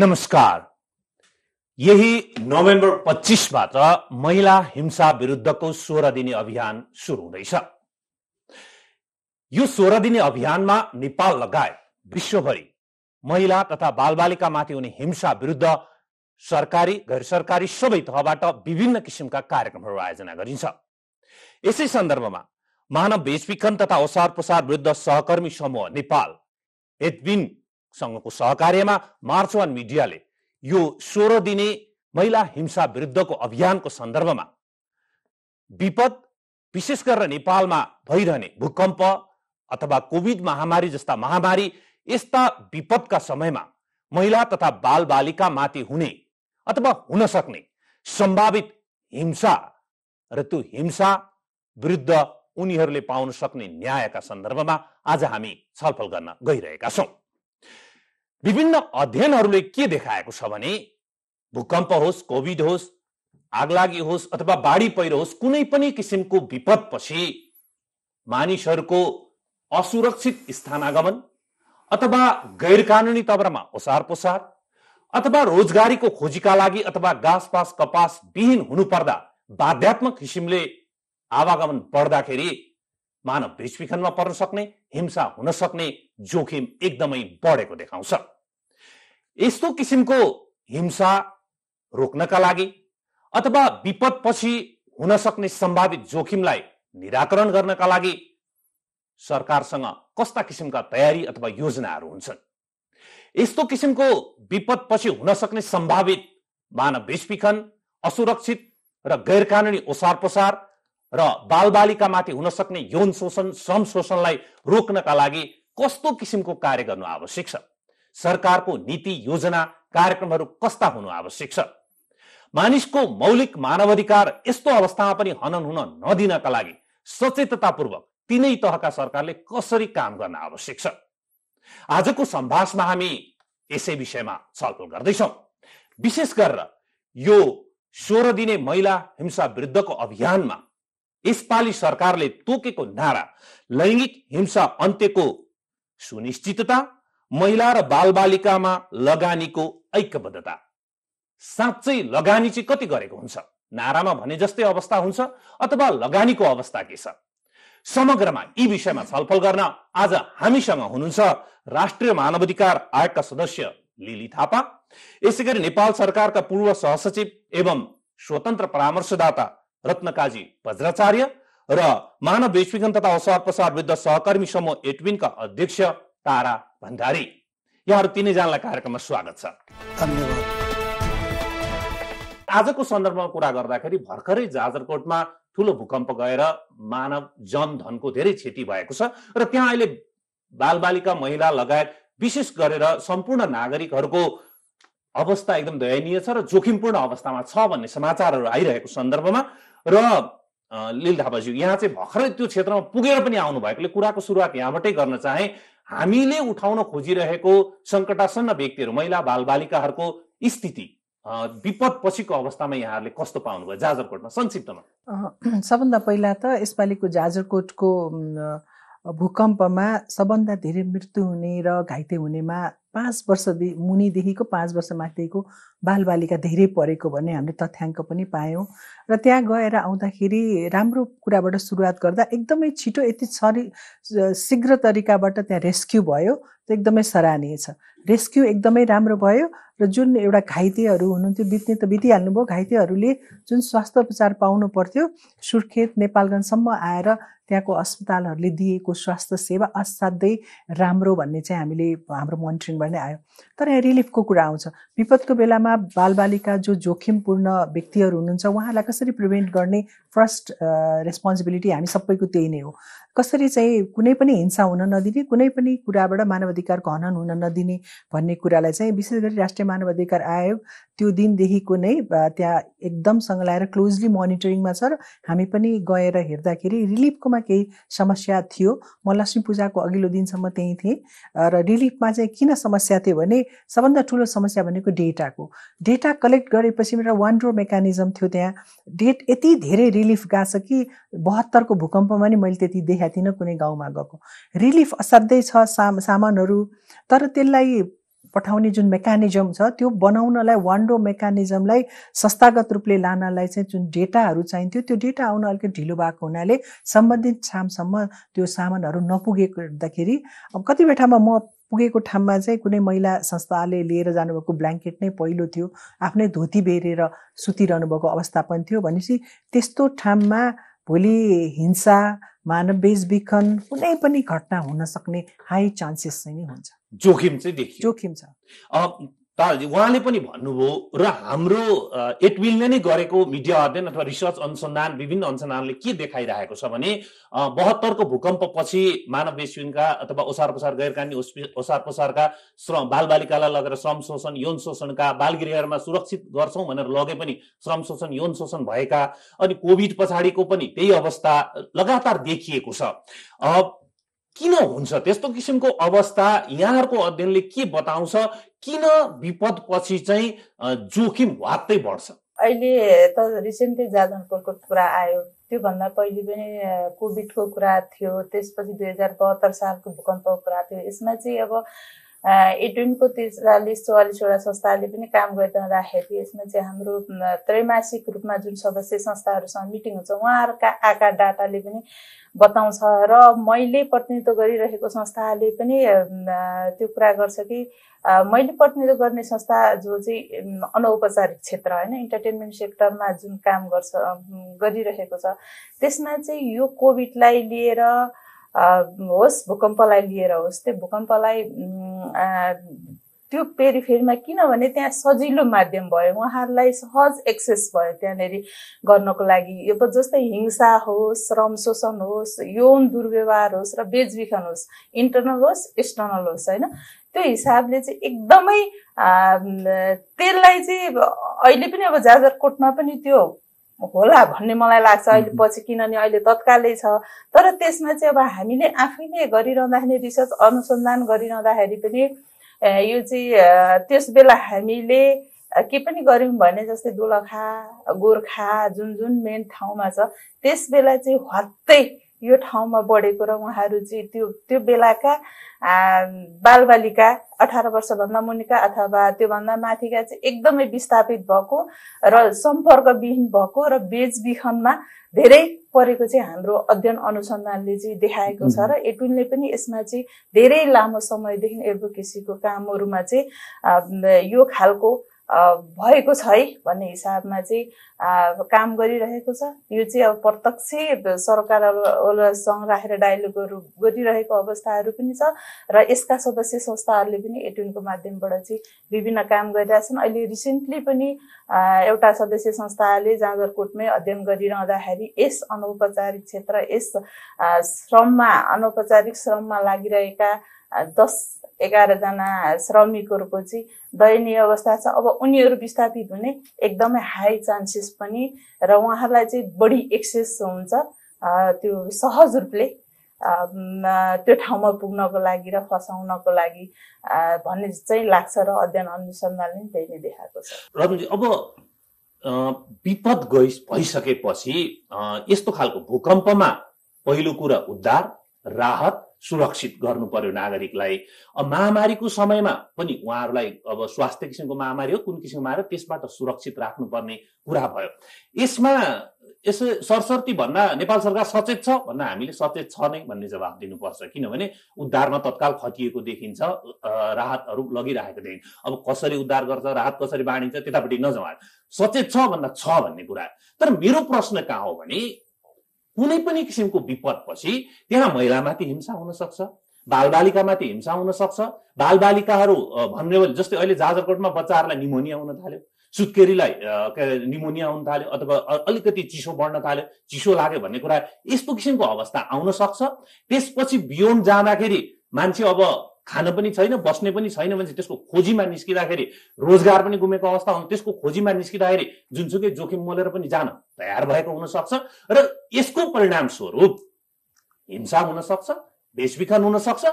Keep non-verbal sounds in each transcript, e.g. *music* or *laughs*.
नमस्कार यही नोभेम्बर पच्चिसबाट महिला हिंसा विरुद्धको सोह्र दिने अभियान सुरु हुँदैछ यो सोह्र दिने अभियानमा नेपाल लगायत विश्वभरि महिला तथा बालबालिकामाथि हुने हिंसा विरुद्ध सरकारी गैर सरकारी सबै तहबाट विभिन्न किसिमका कार्यक्रमहरू आयोजना गरिन्छ यसै सन्दर्भमा मानव बेचबिखन तथा ओसार प्रसार विरुद्ध सहकर्मी समूह नेपाल एडबिन सङ्घको सहकार्यमा मार्च वान मिडियाले यो सोह्र दिने महिला हिंसा विरुद्धको अभियानको सन्दर्भमा विपद विशेष गरेर नेपालमा भइरहने भूकम्प अथवा कोभिड महामारी जस्ता महामारी यस्ता विपदका समयमा महिला तथा बाल बालिकामाथि हुने अथवा हुन सक्ने सम्भावित हिंसा र त्यो हिंसा विरुद्ध उनीहरूले पाउन सक्ने न्यायका सन्दर्भमा आज हामी छलफल गर्न गइरहेका छौँ विभिन्न अध्ययनहरूले के देखाएको छ भने भूकम्प होस् कोभिड होस् आगलागी होस् अथवा बाढी पहिरो होस् कुनै पनि किसिमको विपदपछि मानिसहरूको असुरक्षित स्थानागमन अथवा गैर कानुनी तवरमा ओसार पोसार अथवा रोजगारीको खोजीका लागि अथवा घाँसपास कपास विहीन हुनुपर्दा बाध्यात्मक किसिमले आवागमन बढ्दाखेरि मानव बेचबिखनमा पर्न सक्ने हिंसा हुन सक्ने जोखिम एकदमै बढेको देखाउँछ यस्तो किसिमको हिंसा रोक्नका लागि अथवा विपदपछि हुन सक्ने सम्भावित जोखिमलाई निराकरण गर्नका लागि सरकारसँग कस्ता किसिमका तयारी अथवा योजनाहरू हुन्छन् यस्तो किसिमको विपदपछि हुन सक्ने सम्भावित मानव बेचबिखन असुरक्षित र गैर कानुनी ओसार पसार र बालबालिकामाथि हुन सक्ने यौन शोषण श्रम शोषणलाई रोक्नका लागि कस्तो किसिमको कार्य गर्नु आवश्यक छ सरकारको नीति योजना कार्यक्रमहरू कस्ता हुनु आवश्यक छ मानिसको मौलिक मानवाधिकार यस्तो अवस्थामा पनि हनन हुन नदिनका लागि सचेततापूर्वक तिनै तहका सरकारले कसरी काम गर्न आवश्यक छ आजको सम्भाषमा हामी यसै विषयमा छलफल गर्दैछौँ विशेष गरेर यो सोह्र दिने महिला हिंसा विरुद्धको अभियानमा यसपालि सरकारले तोकेको नारा लैङ्गिक हिंसा अन्त्यको सुनिश्चितता महिला र बालबालिकामा लगानीको ऐक्यबद्धता साँच्चै लगानी चाहिँ कति गरेको हुन्छ नारामा भने जस्तै अवस्था हुन्छ अथवा लगानीको अवस्था के छ समग्रमा यी विषयमा छलफल गर्न आज हामीसँग हुनुहुन्छ राष्ट्रिय मानवाधिकार आयोगका सदस्य लिली थापा यसै गरी नेपाल सरकारका पूर्व सहसचिव एवं स्वतन्त्र परामर्शदाता रत्नकाजी वज्राचार्य र मानव बेचबिखन तथा असार प्रसार विरुद्ध सहकर्मी समूह एटविनका अध्यक्ष तारा भण्डारी यहाँहरू तिनैजनालाई कार्यक्रममा स्वागत छ धन्यवाद आजको सन्दर्भमा कुरा गर्दाखेरि भर्खरै जाजरकोटमा ठुलो भूकम्प गएर मानव जनधनको धेरै क्षति भएको छ र त्यहाँ अहिले बालबालिका महिला लगायत विशेष गरेर सम्पूर्ण नागरिकहरूको अवस्था एकदम दयनीय छ र जोखिमपूर्ण अवस्थामा छ भन्ने समाचारहरू आइरहेको सन्दर्भमा र लिल थापाज्यू यहाँ चाहिँ भर्खरै त्यो क्षेत्रमा पुगेर पनि आउनु भएकोले कुराको सुरुवात यहाँबाटै गर्न चाहे हामीले उठाउन खोजिरहेको सङ्कटासन्न व्यक्तिहरू महिला बालबालिकाहरूको स्थिति विपद पछिको अवस्थामा यहाँहरूले कस्तो पाउनुभयो जाजरकोटमा संक्षिप्तमा सबभन्दा पहिला त यसपालिको जाजरकोटको भूकम्पमा सबभन्दा धेरै मृत्यु हुने र घाइते हुनेमा पाँच वर्ष मुनिदेखिको पाँच वर्ष माथिदेखिको बालबालिका धेरै परेको भन्ने हामीले तथ्याङ्क पनि पायौँ र त्यहाँ गएर आउँदाखेरि राम्रो कुराबाट सुरुवात गर्दा एकदमै छिटो यति सरी शीघ्र तरिकाबाट त्यहाँ रेस्क्यु भयो त्यो एकदमै सराहनीय छ रेस्क्यु एकदमै राम्रो भयो र जुन एउटा घाइतेहरू हुनुहुन्थ्यो बित्ने त बितिहाल्नु भयो घाइतेहरूले जुन स्वास्थ्य उपचार पाउनु पर्थ्यो सुर्खेत नेपालगञ्जसम्म आएर त्यहाँको अस्पतालहरूले दिएको स्वास्थ्य सेवा असाध्यै राम्रो भन्ने चाहिँ हामीले हाम्रो मोनिटरिङबाट नै आयो तर यहाँ रिलिफको कुरा आउँछ विपदको बेलामा बालबालिका जो जोखिमपूर्ण व्यक्तिहरू हुनुहुन्छ उहाँलाई कसरी प्रिभेन्ट गर्ने फर्स्ट रेस्पोन्सिबिलिटी हामी सबैको त्यही नै हो कसरी चाहिँ कुनै पनि हिंसा हुन नदिने कुनै पनि कुराबाट मानवाधिकारको हनन हुन नदिने भन्ने कुरालाई चाहिँ विशेष गरी राष्ट्रिय मानवाधिकार आयोग त्यो दिनदेखिको नै त्यहाँ एकदमसँग ल्याएर क्लोजली मोनिटरिङमा छ र हामी पनि गएर हेर्दाखेरि रिलिफकोमा केही समस्या थियो म लक्ष्मी पूजाको अघिल्लो दिनसम्म त्यहीँ थिएँ र रिलिफमा चाहिँ किन समस्या थियो भने सबभन्दा ठुलो समस्या भनेको डेटाको डेटा कलेक्ट गरेपछि मेरो वान डोर मेकानिजम थियो त्यहाँ डेट यति धेरै रिलिफ गएको छ कि बहत्तरको भूकम्पमा नि मैले त्यति देखेँ देखाएको थिइनँ कुनै गाउँमा गएको रिलिफ असाध्यै छ साम सामानहरू तर त्यसलाई पठाउने जुन मेकानिजम छ त्यो बनाउनलाई वान्डो मेकानिजमलाई संस्थागत रूपले लानलाई चाहिँ जुन डेटाहरू चाहिन्थ्यो त्यो डेटा आउन अलिकति ढिलो भएको हुनाले सम्बन्धित छामसम्म त्यो सामानहरू नपुगेको हेर्दाखेरि अब कतिपय ठाउँमा म पुगेको ठाउँमा चाहिँ कुनै महिला संस्थाले लिएर जानुभएको ब्ल्याङ्केट नै पहिलो थियो आफ्नै धोती बेरेर सुतिरहनु भएको अवस्था पनि थियो भनेपछि त्यस्तो ठाउँमा भोलि हिंसा मानव बेचबिखन कुनै पनि घटना हुन सक्ने हाई चान्सेस चाहिँ हुन्छ जोखिम चाहिँ जोखिम छ उहाँले पनि भन्नुभयो र हाम्रो एटविलले नै गरेको मिडिया अध्ययन अथवा रिसर्च अनुसन्धान विभिन्न अनुसन्धानले के देखाइरहेको छ भने बहत्तरको भूकम्पपछि मानव बेसिनका अथवा ओसार पसार गैरकानी ओसार पसारका श्रम बालबालिकालाई लगेर श्रम शोषण यौन शोषणका बालगृहहरूमा सुरक्षित गर्छौँ भनेर लगे पनि श्रम शोषण यौन शोषण भएका अनि कोभिड पछाडिको पनि त्यही अवस्था लगातार देखिएको छ किन हुन्छ त्यस्तो किसिमको अवस्था यहाँहरूको अध्ययनले के बताउँछ किन विपद पछि चाहिँ जोखिम वात्तै बढ्छ अहिले त रिसेन्टली जाजनपुरको कुरा आयो त्योभन्दा पहिले पनि कोभिडको कुरा थियो त्यसपछि दुई हजार बहत्तर सालको भूकम्पको कुरा थियो यसमा चाहिँ अब एडुनको त्रिचालिस चौवालिसवटा संस्थाहरूले पनि काम गरिरहँदाखेरि यसमा चाहिँ हाम्रो त्रैमासिक रूपमा जुन सदस्य संस्थाहरूसँग मिटिङ हुन्छ उहाँहरूका आएका डाटाले पनि बताउँछ र मैले प्रतिनिधित्व गरिरहेको संस्थाले पनि त्यो कुरा गर्छ कि मैले प्रतिनिधित्व गर्ने संस्था जो चाहिँ अनौपचारिक क्षेत्र होइन इन्टरटेन्मेन्ट सेक्टरमा जुन काम गर्छ गरिरहेको छ त्यसमा चाहिँ यो कोभिडलाई लिएर होस् भूकम्पलाई लिएर होस् त्यो भूकम्पलाई त्यो पेरिफेरीमा किनभने त्यहाँ सजिलो माध्यम भयो उहाँहरूलाई सहज एक्सेस भयो त्यहाँनिर गर्नको लागि यो जस्तै हिंसा होस् श्रम शोषण होस् यौन दुर्व्यवहार होस् र बेचबिखन होस् इन्टर्नल होस् एक्सटर्नल होस् होइन त्यो हिसाबले चाहिँ एकदमै त्यसलाई चाहिँ अहिले पनि अब जाजरकोटमा पनि त्यो होला भन्ने मलाई लाग्छ अहिले पछि किनभने अहिले तत्कालै छ तर त्यसमा चाहिँ अब हामीले आफैले गरिरहँदाखेरि रिसर्च अनुसन्धान गरिरहँदाखेरि पनि यो चाहिँ त्यस बेला हामीले के पनि गऱ्यौँ भने जस्तै दोलखा गोर्खा जुन जुन मेन ठाउँमा छ त्यस बेला चाहिँ हत्तै यो ठाउँमा बढेको र उहाँहरू चाहिँ त्यो त्यो बेलाका बालबालिका अठार वर्षभन्दा मुनिका अथवा त्योभन्दा माथिका चाहिँ एकदमै विस्थापित भएको र सम्पर्कविहीन भएको र बेचबिखनमा धेरै परेको चाहिँ हाम्रो अध्ययन अनुसन्धानले चाहिँ देखाएको छ र एटुनले पनि यसमा चाहिँ धेरै लामो समयदेखि एडभोकेसीको कामहरूमा चाहिँ यो खालको भएको छ है भन्ने हिसाबमा चाहिँ काम गरिरहेको छ यो चाहिँ अब प्रत्यक्ष सरकारसँग राखेर डायलगहरू गरिरहेको अवस्थाहरू पनि छ र यसका सदस्य संस्थाहरूले पनि एटुनको माध्यमबाट चाहिँ विभिन्न काम गरिरहेछन् अहिले रिसेन्टली पनि एउटा सदस्य संस्थाले जाजरकोटमै अध्ययन गरिरहँदाखेरि यस अनौपचारिक क्षेत्र यस श्रममा अनौपचारिक श्रममा लागिरहेका दस एघारजना श्रमिकहरूको चाहिँ दयनीय अवस्था छ अब उनीहरू विस्थापित हुने एकदमै हाई चान्सेस पनि र उहाँहरूलाई चाहिँ बढी एक्सेस हुन्छ त्यो सहज रूपले त्यो ठाउँमा पुग्नको लागि र फसाउनको लागि भन्ने चाहिँ लाग्छ र अध्ययन अनुसन्धानले त्यही नै देखाएको छ रमजी अब विपद गइ भइसकेपछि यस्तो खालको भूकम्पमा पहिलो कुरा उद्धार राहत सुरक्षित गर्नु पर्यो नागरिकलाई महामारीको समयमा पनि उहाँहरूलाई अब स्वास्थ्य किसिमको महामारी हो कुन किसिमको महामारी त्यसबाट सुरक्षित राख्नुपर्ने कुरा भयो यसमा यस सरस्वती भन्दा नेपाल सरकार सचेत छ भन्दा हामीले सचेत छ नै भन्ने जवाब दिनुपर्छ किनभने उद्धारमा तत्काल खटिएको देखिन्छ राहतहरू लगिरहेको देखिन्छ अब कसरी उद्धार गर्छ राहत कसरी बाँडिन्छ त्यतापट्टि नजाउँ सचेत छ भन्दा छ भन्ने कुरा तर मेरो प्रश्न कहाँ हो भने कुनै पनि किसिमको विपदपछि त्यहाँ महिलामाथि हिंसा हुन सक्छ बालबालिकामाथि हिंसा हुन सक्छ बालबालिकाहरू भन्ने जस्तै अहिले जाजरकोटमा बच्चाहरूलाई निमोनिया हुन थाल्यो सुत्केरीलाई के निमोनिया हुन थाल्यो अथवा अलिकति चिसो बढ्न थाल्यो चिसो लाग्यो भन्ने कुरा यस्तो किसिमको अवस्था आउन सक्छ त्यसपछि बियोन्ड जाँदाखेरि मान्छे अब खान पनि छैन बस्ने पनि छैन भने त्यसको खोजीमा निस्किँदाखेरि रोजगार पनि गुमेको अवस्था हुन्छ त्यसको खोजीमा निस्किँदाखेरि जुनसुकै जोखिम मोलेर पनि जान तयार भएको हुनसक्छ र यसको परिणामस्वरूप हिंसा हुनसक्छ बेचबिखन हुनसक्छ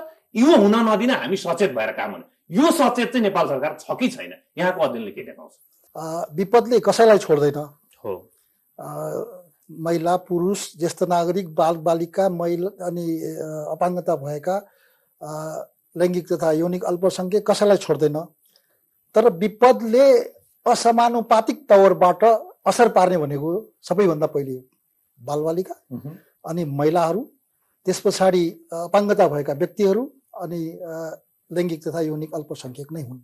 यो हुन नदिन हामी सचेत भएर काम हुने यो सचेत चाहिँ नेपाल सरकार छ कि छैन यहाँको अध्ययनले के देखाउँछ विपदले कसैलाई छोड्दैन हो महिला पुरुष ज्येष्ठ नागरिक बाल बालिका महिला अनि अपाङ्गता भएका लैङ्गिक तथा यौनिक अल्पसङ्ख्यक कसैलाई छोड्दैन तर विपदले असमानुपातिक तौरबाट असर पार्ने भनेको सबैभन्दा पहिले बालबालिका अनि महिलाहरू त्यस पछाडि अपाङ्गता भएका व्यक्तिहरू अनि लैङ्गिक तथा यौनिक अल्पसङ्ख्यक नै हुन्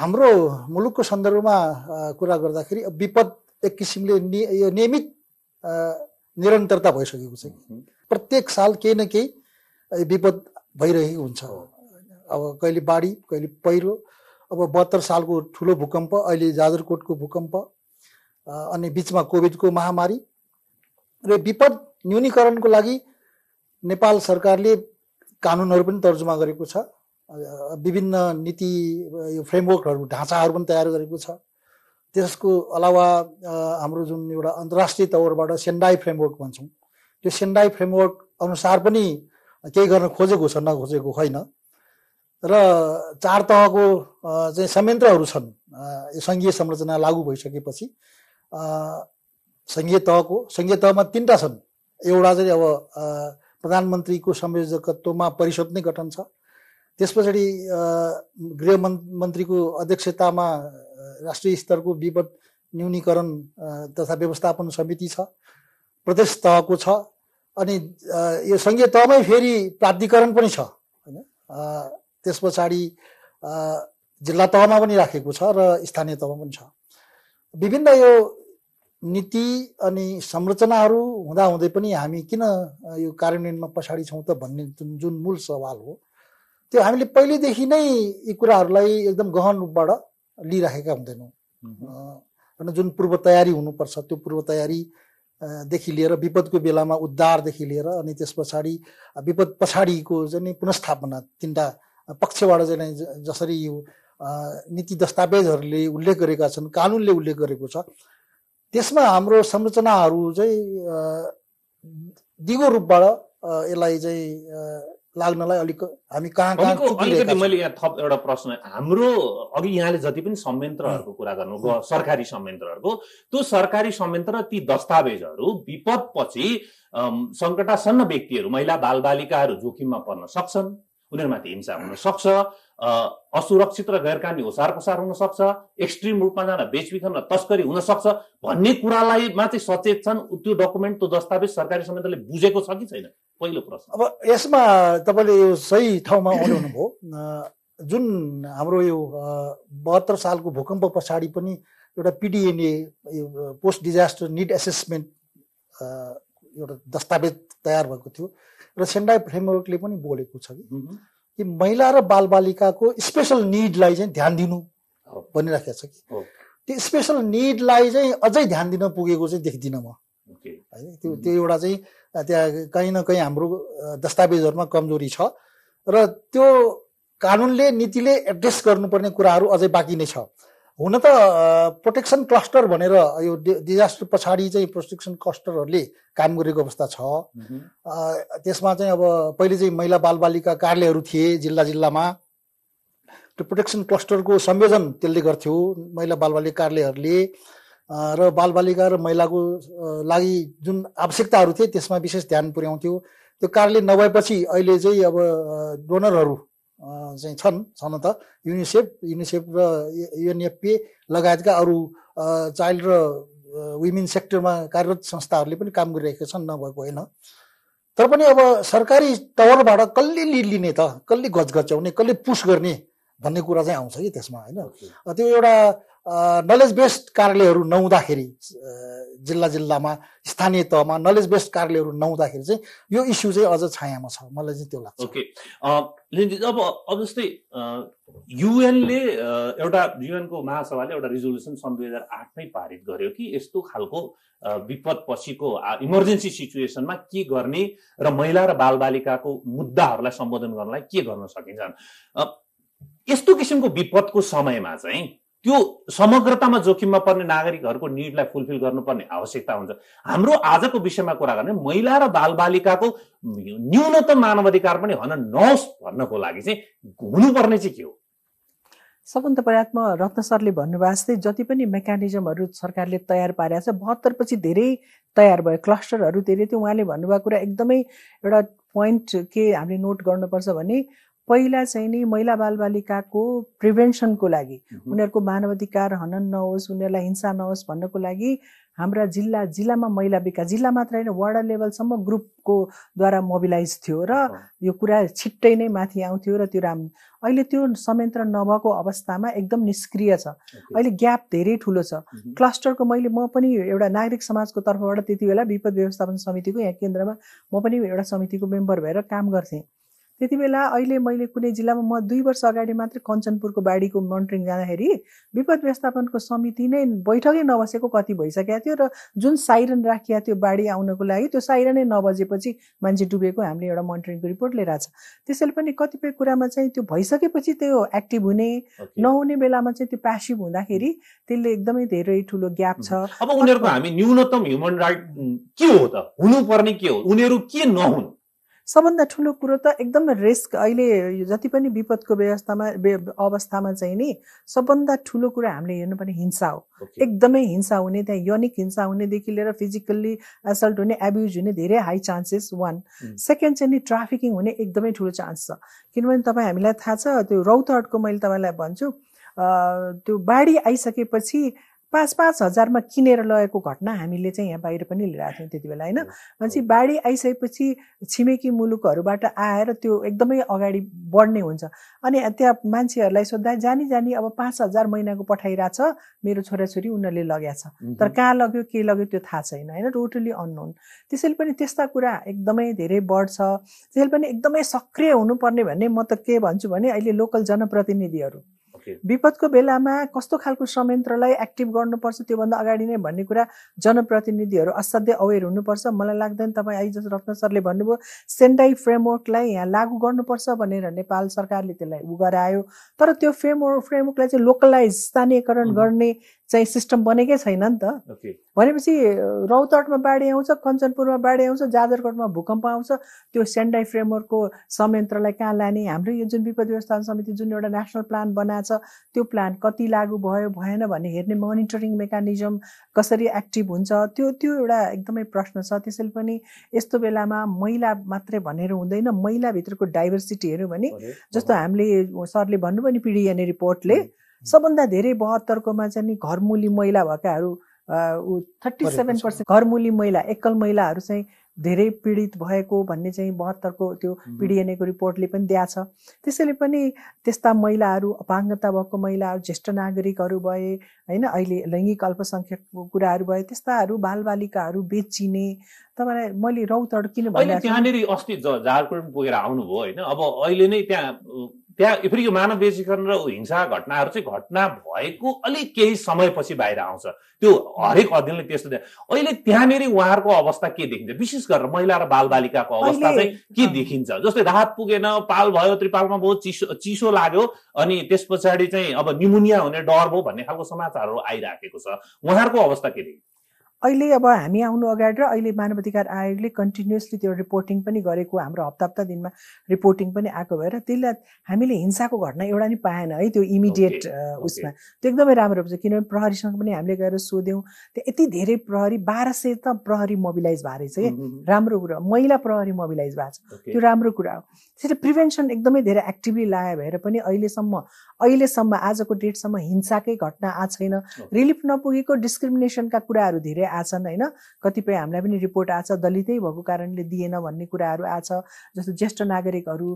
हाम्रो मुलुकको सन्दर्भमा कुरा गर्दाखेरि विपद एक किसिमले यो नियमित निरन्तरता भइसकेको छ प्रत्येक साल केही न केही विपद भइरहेको हुन्छ अब कहिले बाढी कहिले पहिरो अब बहत्तर सालको ठुलो भूकम्प अहिले जाजरकोटको भूकम्प अनि बिचमा कोभिडको महामारी र विपद न्यूनीकरणको लागि नेपाल सरकारले कानुनहरू पनि तर्जुमा गरेको छ विभिन्न नीति यो फ्रेमवर्कहरू ढाँचाहरू पनि तयार गरेको छ त्यसको अलावा हाम्रो जुन एउटा अन्तर्राष्ट्रिय तौरबाट सेन्डाई फ्रेमवर्क भन्छौँ त्यो सेन्डाई फ्रेमवर्क अनुसार पनि केही गर्न खोजेको छ नखोजेको होइन र चार तहको चाहिँ संयन्त्रहरू छन् सङ्घीय संरचना लागू भइसकेपछि सङ्घीय तहको सङ्घीय तहमा तिनवटा छन् एउटा चाहिँ अब प्रधानमन्त्रीको संयोजकत्वमा परिषद नै गठन छ त्यस पछाडि गृह मन्त्रीको अध्यक्षतामा राष्ट्रिय स्तरको विपद न्यूनीकरण तथा व्यवस्थापन समिति छ प्रदेश तहको छ अनि यो सङ्घीय तहमै फेरि प्राधिकरण पनि छ होइन त्यस पछाडि जिल्ला तहमा पनि राखेको छ र स्थानीय तहमा पनि छ विभिन्न यो नीति अनि संरचनाहरू हुँदाहुँदै पनि हामी किन यो कार्यान्वयनमा पछाडि छौँ त भन्ने जुन जुन मूल सवाल हो त्यो हामीले पहिलेदेखि नै यी कुराहरूलाई एकदम गहन रूपबाट लिइराखेका हुँदैनौँ होइन जुन पूर्व तयारी हुनुपर्छ त्यो पूर्व तयारी देखि लिएर विपदको बेलामा उद्धारदेखि लिएर अनि त्यस पछाडि विपद पछाडिको चाहिँ पुनस्थापना तिनवटा पक्षबाट चाहिँ जसरी यो नीति दस्तावेजहरूले उल्लेख गरेका छन् कानुनले उल्लेख गरेको छ त्यसमा हाम्रो संरचनाहरू चाहिँ दिगो रूपबाट यसलाई चाहिँ लाग्नलाई अलिक हामी कहाँ अलिकति मैले यहाँ थप एउटा प्रश्न हाम्रो अघि यहाँले जति पनि संयन्त्रहरूको कुरा गर्नु सरकारी संयन्त्रहरूको त्यो सरकारी संयन्त्र ती दस्तावेजहरू विपदपछि सङ्कटासन्न व्यक्तिहरू महिला बालबालिकाहरू जोखिममा पर्न सक्छन् उनीहरूमाथि हिंसा हुनसक्छ असुरक्षित र गैरकामी ओसार पसार हुनसक्छ एक्सट्रिम रूपमा जान बेचबिखन र तस्करी हुनसक्छ भन्ने कुरालाई मात्रै सचेत छन् त्यो डकुमेन्ट त्यो दस्तावेज सरकारी संयन्त्रले बुझेको छ कि छैन पहिलो प्रश्न अब यसमा तपाईँले यो सही ठाउँमा आउनुभयो जुन हाम्रो यो बहत्तर सालको भूकम्प पछाडि पनि एउटा PDNA post disaster need assessment एउटा दस्तावेज तयार भएको थियो र सेन्डाई फ्रेमवर्कले पनि बोलेको छ कि कि महिला र बालबालिकाको स्पेसल निडलाई चाहिँ ध्यान दिनु भनिराखेको छ कि त्यो स्पेसल निडलाई चाहिँ अझै ध्यान दिन पुगेको चाहिँ देख्दिनँ म होइन त्यो त्यो एउटा चाहिँ त्यहाँ कहीँ न कहीँ हाम्रो दस्तावेजहरूमा कमजोरी छ र त्यो कानुनले नीतिले एड्रेस गर्नुपर्ने कुराहरू अझै बाँकी नै छ हुन त प्रोटेक्सन क्लस्टर भनेर यो डिजास्टर पछाडि चाहिँ प्रोटेक्सन क्लस्टरहरूले काम गरेको अवस्था छ त्यसमा चाहिँ अब पहिले चाहिँ महिला बालबालिका कार्यालयहरू थिए जिल्ला जिल्लामा त्यो प्रोटेक्सन क्लस्टरको संयोजन त्यसले गर्थ्यो महिला बालबालिका कार्यालयहरूले र बालबालिका र महिलाको लागि जुन आवश्यकताहरू थिए त्यसमा विशेष ध्यान पुर्याउँथ्यो त्यो कार्यालय नभएपछि अहिले चाहिँ अब डोनरहरू चाहिँ छन् छन त युनिसेफ युनिसेफ र युएनएफपी लगायतका अरू चाइल्ड र विमेन सेक्टरमा कार्यरत संस्थाहरूले पनि काम गरिरहेका छन् नभएको होइन तर पनि अब सरकारी तवरबाट कसले लिड लिने त कसले गजगच्याउने कसले पुस गर्ने भन्ने कुरा चाहिँ आउँछ कि त्यसमा होइन त्यो एउटा नलेज बेस्ड कार्यालयहरू नहुँदाखेरि जिल्ला जिल्लामा स्थानीय तहमा नलेज बेस्ड कार्यालयहरू नहुँदाखेरि चाहिँ यो इस्यु चाहिँ अझ छायामा छ मलाई चाहिँ त्यो लाग्छ ओके अब अब जस्तै युएनले एउटा युएनको महासभाले एउटा रिजोल्युसन सन् दुई हजार आठमै पारित गर्यो कि यस्तो खालको विपद पछिको इमर्जेन्सी सिचुएसनमा के गर्ने र महिला र बालबालिकाको मुद्दाहरूलाई सम्बोधन गर्नलाई के गर्न सकिन्छ यस्तो किसिमको विपदको समयमा चाहिँ त्यो समग्रतामा जोखिममा पर्ने नागरिकहरूको निडलाई फुलफिल गर्नुपर्ने आवश्यकता हुन्छ हाम्रो आजको विषयमा कुरा गर्ने महिला र बालबालिकाको न्यूनतम मानवाधिकार पनि हन नहोस् भन्नको लागि चाहिँ हुनुपर्ने चाहिँ के हो सबभन्दा म रत्न सरले भन्नुभएको जस्तै जति पनि मेकानिजमहरू सरकारले तयार पारेको छ बहत्तर पछि धेरै तयार भयो क्लस्टरहरू धेरै थियो उहाँले भन्नुभएको कुरा एकदमै एउटा पोइन्ट के हामीले नोट गर्नुपर्छ भने पहिला चाहिँ नि महिला बालबालिकाको प्रिभेन्सनको लागि उनीहरूको मानवाधिकार हनन नहोस् उनीहरूलाई हिंसा नहोस् भन्नको लागि हाम्रा जिल्ला जिल्लामा महिला विकास जिल्ला मात्र होइन वार्ड लेभलसम्म ग्रुपको द्वारा मोबिलाइज थियो र यो कुरा छिट्टै नै माथि आउँथ्यो र त्यो राम अहिले त्यो संयन्त्र नभएको अवस्थामा एकदम निष्क्रिय छ अहिले ग्याप धेरै ठुलो छ क्लस्टरको मैले म पनि एउटा नागरिक समाजको तर्फबाट त्यति बेला विपद व्यवस्थापन समितिको यहाँ केन्द्रमा म पनि एउटा समितिको मेम्बर भएर काम गर्थेँ त्यति बेला अहिले मैले कुनै जिल्लामा म दुई वर्ष अगाडि मात्रै कञ्चनपुरको बाढीको मोनिटरिङ जाँदाखेरि विपद व्यवस्थापनको समिति नै बैठकै नबसेको कति भइसकेको थियो र जुन साइरन राखिएको थियो बाढी आउनको लागि त्यो साइरनै नबजेपछि मान्छे डुबेको हामीले एउटा मोनिटरिङको रिपोर्ट लिएर आएको छ त्यसैले पनि कतिपय कुरामा चाहिँ त्यो भइसकेपछि त्यो एक्टिभ हुने नहुने बेलामा चाहिँ त्यो प्यासिभ हुँदाखेरि त्यसले एकदमै धेरै ठुलो ग्याप छ अब उनीहरूको हामी न्यूनतम ह्युमन राइट के हो त हुनुपर्ने के हो उनीहरू के नहुन् सबभन्दा ठुलो कुरो त एकदम रिस्क अहिले जति पनि विपदको व्यवस्थामा अवस्थामा चाहिँ नि सबभन्दा ठुलो कुरा हामीले हेर्नुपर्ने हिंसा हो okay. एकदमै हिंसा हुने त्यहाँ यनिक हिंसा हुनेदेखि लिएर फिजिकल्ली एसल्ट हुने एब्युज हुने धेरै हाई चान्सेस वान सेकेन्ड चाहिँ नि ट्राफिकिङ हुने एकदमै ठुलो चान्स छ किनभने तपाईँ हामीलाई थाहा छ त्यो रौतहटको मैले तपाईँलाई भन्छु त्यो बाढी आइसकेपछि पाँच पाँच हजारमा किनेर लगेको घटना हामीले चाहिँ यहाँ बाहिर पनि लिएर आएको थियौँ त्यति बेला होइन भनेपछि बाढी आइसकेपछि छिमेकी मुलुकहरूबाट आएर त्यो एकदमै अगाडि बढ्ने हुन्छ अनि त्यहाँ मान्छेहरूलाई सोद्धा जानी जानी अब पाँच हजार महिनाको पठाइरहेको छ मेरो छोराछोरी उनीहरूले छ तर कहाँ लग्यो के लग्यो त्यो थाहा छैन होइन टोटली अननोन त्यसैले पनि त्यस्ता कुरा एकदमै धेरै बढ्छ त्यसैले पनि एकदमै सक्रिय हुनुपर्ने भन्ने म त के भन्छु भने अहिले लोकल जनप्रतिनिधिहरू विपदको बेलामा कस्तो खालको संयन्त्रलाई एक्टिभ गर्नुपर्छ त्योभन्दा अगाडि नै भन्ने कुरा जनप्रतिनिधिहरू असाध्यै अवेर हुनुपर्छ मलाई लाग्दैन तपाईँ आइ रत्न सरले भन्नुभयो सेन्डाई फ्रेमवर्कलाई यहाँ लागू गर्नुपर्छ भनेर नेपाल सरकारले त्यसलाई उ गरायो तर त्यो फ्रेमवर्क फ्रेमवर्कलाई चाहिँ लोकलाइज स्थानीयकरण गर्ने चाहिँ सिस्टम बनेकै छैन नि त भनेपछि रौतहटमा बाढी आउँछ कञ्चनपुरमा बाढी आउँछ जाजरकोटमा भूकम्प आउँछ त्यो सेन्डाई फ्रेमवर्कको संयन्त्रलाई कहाँ लाने हाम्रो यो जुन विपद व्यवस्थापन समिति जुन एउटा नेसनल प्लान बनाएछ त्यो प्लान कति लागू भयो भएन भन्ने हेर्ने मोनिटरिङ मेकानिजम कसरी एक्टिभ हुन्छ त्यो त्यो एउटा एकदमै प्रश्न छ त्यसैले पनि यस्तो बेलामा महिला मात्रै भनेर हुँदैन महिलाभित्रको डाइभर्सिटी हेऱ्यौँ भने जस्तो हामीले सरले भन्नुभयो नि पिडिएनए रिपोर्टले सबभन्दा धेरै बहत्तरकोमा चाहिँ नि घरमुली महिला भएकाहरू थर्टी सेभेन पर्सेन्ट घरमुली महिला एकल महिलाहरू चाहिँ धेरै पीडित भएको भन्ने चाहिँ बहत्तरको त्यो पिडिएनएको रिपोर्टले पनि दिएको छ त्यसैले पनि त्यस्ता महिलाहरू अपाङ्गता भएको महिलाहरू ज्येष्ठ नागरिकहरू भए होइन अहिले लैङ्गिक अल्पसङ्ख्यकको कुराहरू भए त्यस्ताहरू बालबालिकाहरू बेचिने तपाईँलाई मैले रौतड किन भने त्यहाँनिर अस्ति झारखण्ड पुगेर आउनुभयो होइन अब अहिले नै त्यहाँ त्यहाँ फेरि यो मानव बेचीकरण र हिंसा घटनाहरू चाहिँ घटना भएको अलिक केही समयपछि बाहिर आउँछ त्यो हरेक अध्ययनले त्यस्तो अहिले त्यहाँनिर उहाँहरूको अवस्था के देखिन्छ विशेष गरेर महिला र बालबालिकाको अवस्था चाहिँ के देखिन्छ जस्तै राहत पुगेन पाल भयो त्रिपालमा भयो चिसो चिसो लाग्यो अनि त्यस पछाडि चाहिँ अब निमोनिया हुने डर भयो भन्ने खालको समाचारहरू आइराखेको छ उहाँहरूको अवस्था के देखिन्छ अहिले अब हामी आउनु अगाडि र अहिले मानवाधिकार आयोगले कन्टिन्युसली त्यो रिपोर्टिङ पनि गरेको हाम्रो हप्ता हप्ता दिनमा रिपोर्टिङ पनि आएको भएर त्यसलाई हामीले हिंसाको घटना एउटा नि पाएन है त्यो इमिडिएट उसमा त्यो एकदमै राम्रो हुन्छ किनभने प्रहरीसँग पनि हामीले गएर सोध्यौँ त्यो यति धेरै प्रहरी बाह्र सय त प्रहरी मोबिलाइज भएको रहेछ कि राम्रो कुरा महिला प्रहरी मोबिलाइज भएको छ त्यो राम्रो कुरा हो त्यसरी प्रिभेन्सन एकदमै धेरै एक्टिभली लाए भएर पनि अहिलेसम्म अहिलेसम्म आजको डेटसम्म हिंसाकै घटना आएको छैन रिलिफ नपुगेको डिस्क्रिमिनेसनका कुराहरू धेरै आछन् होइन कतिपय हामीलाई पनि रिपोर्ट आछ दलितै भएको कारणले दिएन भन्ने कुराहरू आछ जस्तो ज्येष्ठ नागरिकहरू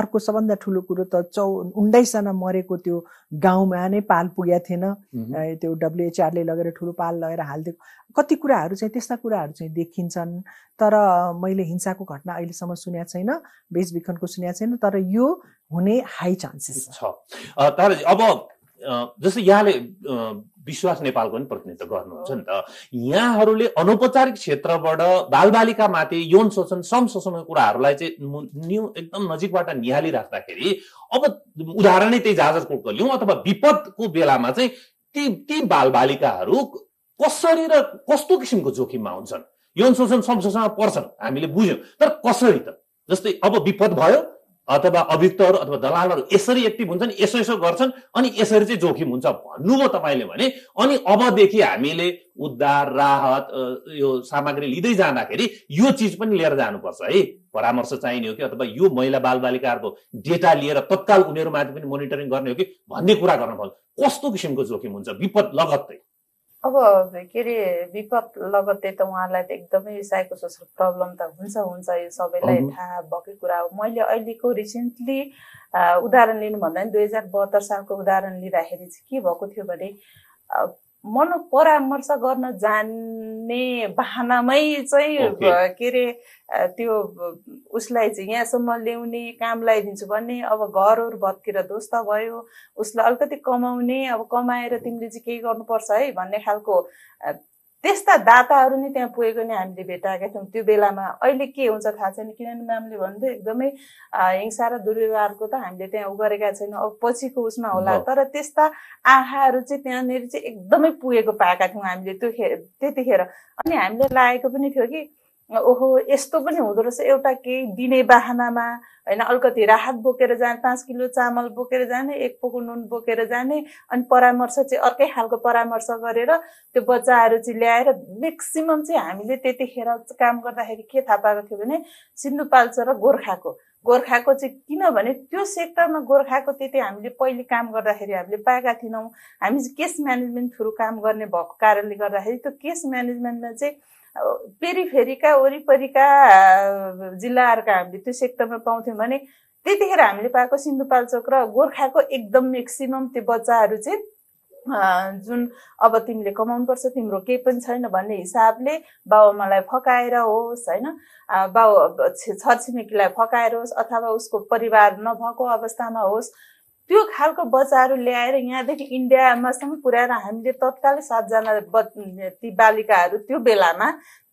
अर्को सबभन्दा ठुलो कुरो त चौ उन्नाइसजना मरेको त्यो गाउँमा नै पाल पुगेको थिएन त्यो डब्लुएचआरले लगेर ठुलो पाल लगेर हालिदिएको कति कुराहरू चाहिँ त्यस्ता कुराहरू चाहिँ देखिन्छन् तर मैले हिंसाको घटना अहिलेसम्म सुनेको छैन बेचबिखनको सुनेको छैन तर यो हुने हाई चान्सेस छ तर अब जस्तै यहाँले विश्वास नेपालको पनि प्रतिनिधित्व गर्नुहुन्छ नि त यहाँहरूले अनौपचारिक क्षेत्रबाट बालबालिकामाथि यौन शोषण श्रम शोषणको कुराहरूलाई चाहिँ न्यु एकदम नजिकबाट निहालिराख्दाखेरि अब उदाहरणै त्यही जाजरकोटको लिउँ अथवा विपदको बेलामा चाहिँ ती ती बालबालिकाहरू कसरी र कस्तो किसिमको जोखिममा हुन्छन् यौन शोषण श्रम शोषणमा पर्छन् हामीले बुझ्यौँ तर कसरी त जस्तै अब विपद भयो अथवा अभियुक्तहरू अथवा दलालहरू यसरी एक्टिभ हुन्छन् यसो यसो गर्छन् अनि यसरी चाहिँ जोखिम हुन्छ भन्नुभयो तपाईँले भने अनि अबदेखि हामीले उद्धार राहत यो सामग्री लिँदै जाँदाखेरि यो चिज पनि लिएर जानुपर्छ है परामर्श चाहिने हो कि अथवा यो महिला बालबालिकाहरूको डेटा लिएर तत्काल उनीहरूमाथि पनि मोनिटरिङ गर्ने हो कि भन्ने कुरा गर्न पर्छ कस्तो किसिमको जोखिम हुन्छ विपद लगत्तै अब के अरे विपद लगत्तै त उहाँलाई त एकदमै साइको सोसल प्रब्लम त हुन्छ हुन्छ यो सबैलाई थाहा भएकै कुरा हो मैले अहिलेको रिसेन्टली उदाहरण लिनुभन्दा पनि दुई हजार बहत्तर सालको उदाहरण लिँदाखेरि चाहिँ के भएको थियो भने परामर्श गर्न जान्ने बहानामै चाहिँ के अरे त्यो उसलाई चाहिँ यहाँसम्म ल्याउने काम लगाइदिन्छु भन्ने अब घरहरू भत्केर ध्वस्त भयो उसलाई अलिकति कमाउने अब कमाएर तिमीले चाहिँ केही गर्नुपर्छ है भन्ने खालको त्यस्ता दाताहरू नै त्यहाँ पुगेको नै हामीले भेटाएका थियौँ त्यो बेलामा अहिले के हुन्छ थाहा छैन किनभने म्यामले भन्दै एकदमै हिंसा र दुर्व्यवहारको त हामीले त्यहाँ उ गरेका छैनौँ अब पछिको उसमा होला तर त्यस्ता आँखाहरू चाहिँ त्यहाँनिर चाहिँ एकदमै पुगेको पाएका थियौँ हामीले त्यो त्यतिखेर अनि हामीले लागेको पनि थियो कि ओहो यस्तो पनि हुँदो रहेछ एउटा केही दिने बाहनामा होइन अलिकति राहत बोकेर जाने पाँच किलो चामल बोकेर जाने एक पोको नुन बोकेर जाने अनि परामर्श चाहिँ अर्कै खालको परामर्श गरेर त्यो बच्चाहरू चाहिँ ल्याएर म्याक्सिमम् चाहिँ हामीले त्यतिखेर काम गर्दाखेरि के थाहा पाएको थियो भने सिन्धुपाल्चो र गोर्खाको गोर्खाको चाहिँ किनभने त्यो सेक्टरमा गोर्खाको त्यति हामीले पहिले काम गर्दाखेरि हामीले पाएका थिएनौँ हामी केस म्यानेजमेन्ट थ्रु काम गर्ने भएको कारणले गर्दाखेरि त्यो केस म्यानेजमेन्टमा चाहिँ फेरिका वरिपरिका जिल्लाहरूका हामीले त्यो सेक्टरमा पाउँथ्यौँ भने त्यतिखेर हामीले पाएको सिन्धुपाल्चोक र गोर्खाको एकदम म्याक्सिमम त्यो बच्चाहरू चाहिँ जुन अब तिमीले कमाउनुपर्छ तिम्रो केही पनि छैन भन्ने हिसाबले बाबुआमालाई फकाएर होस् होइन बाउ छरछिमेकीलाई फकाएर होस् अथवा उसको परिवार नभएको अवस्थामा होस् त्यो खालको बच्चाहरू ल्याएर यहाँदेखि इन्डियामासम्म पुऱ्याएर हामीले तत्कालै सातजना ती बालिकाहरू त्यो बेलामा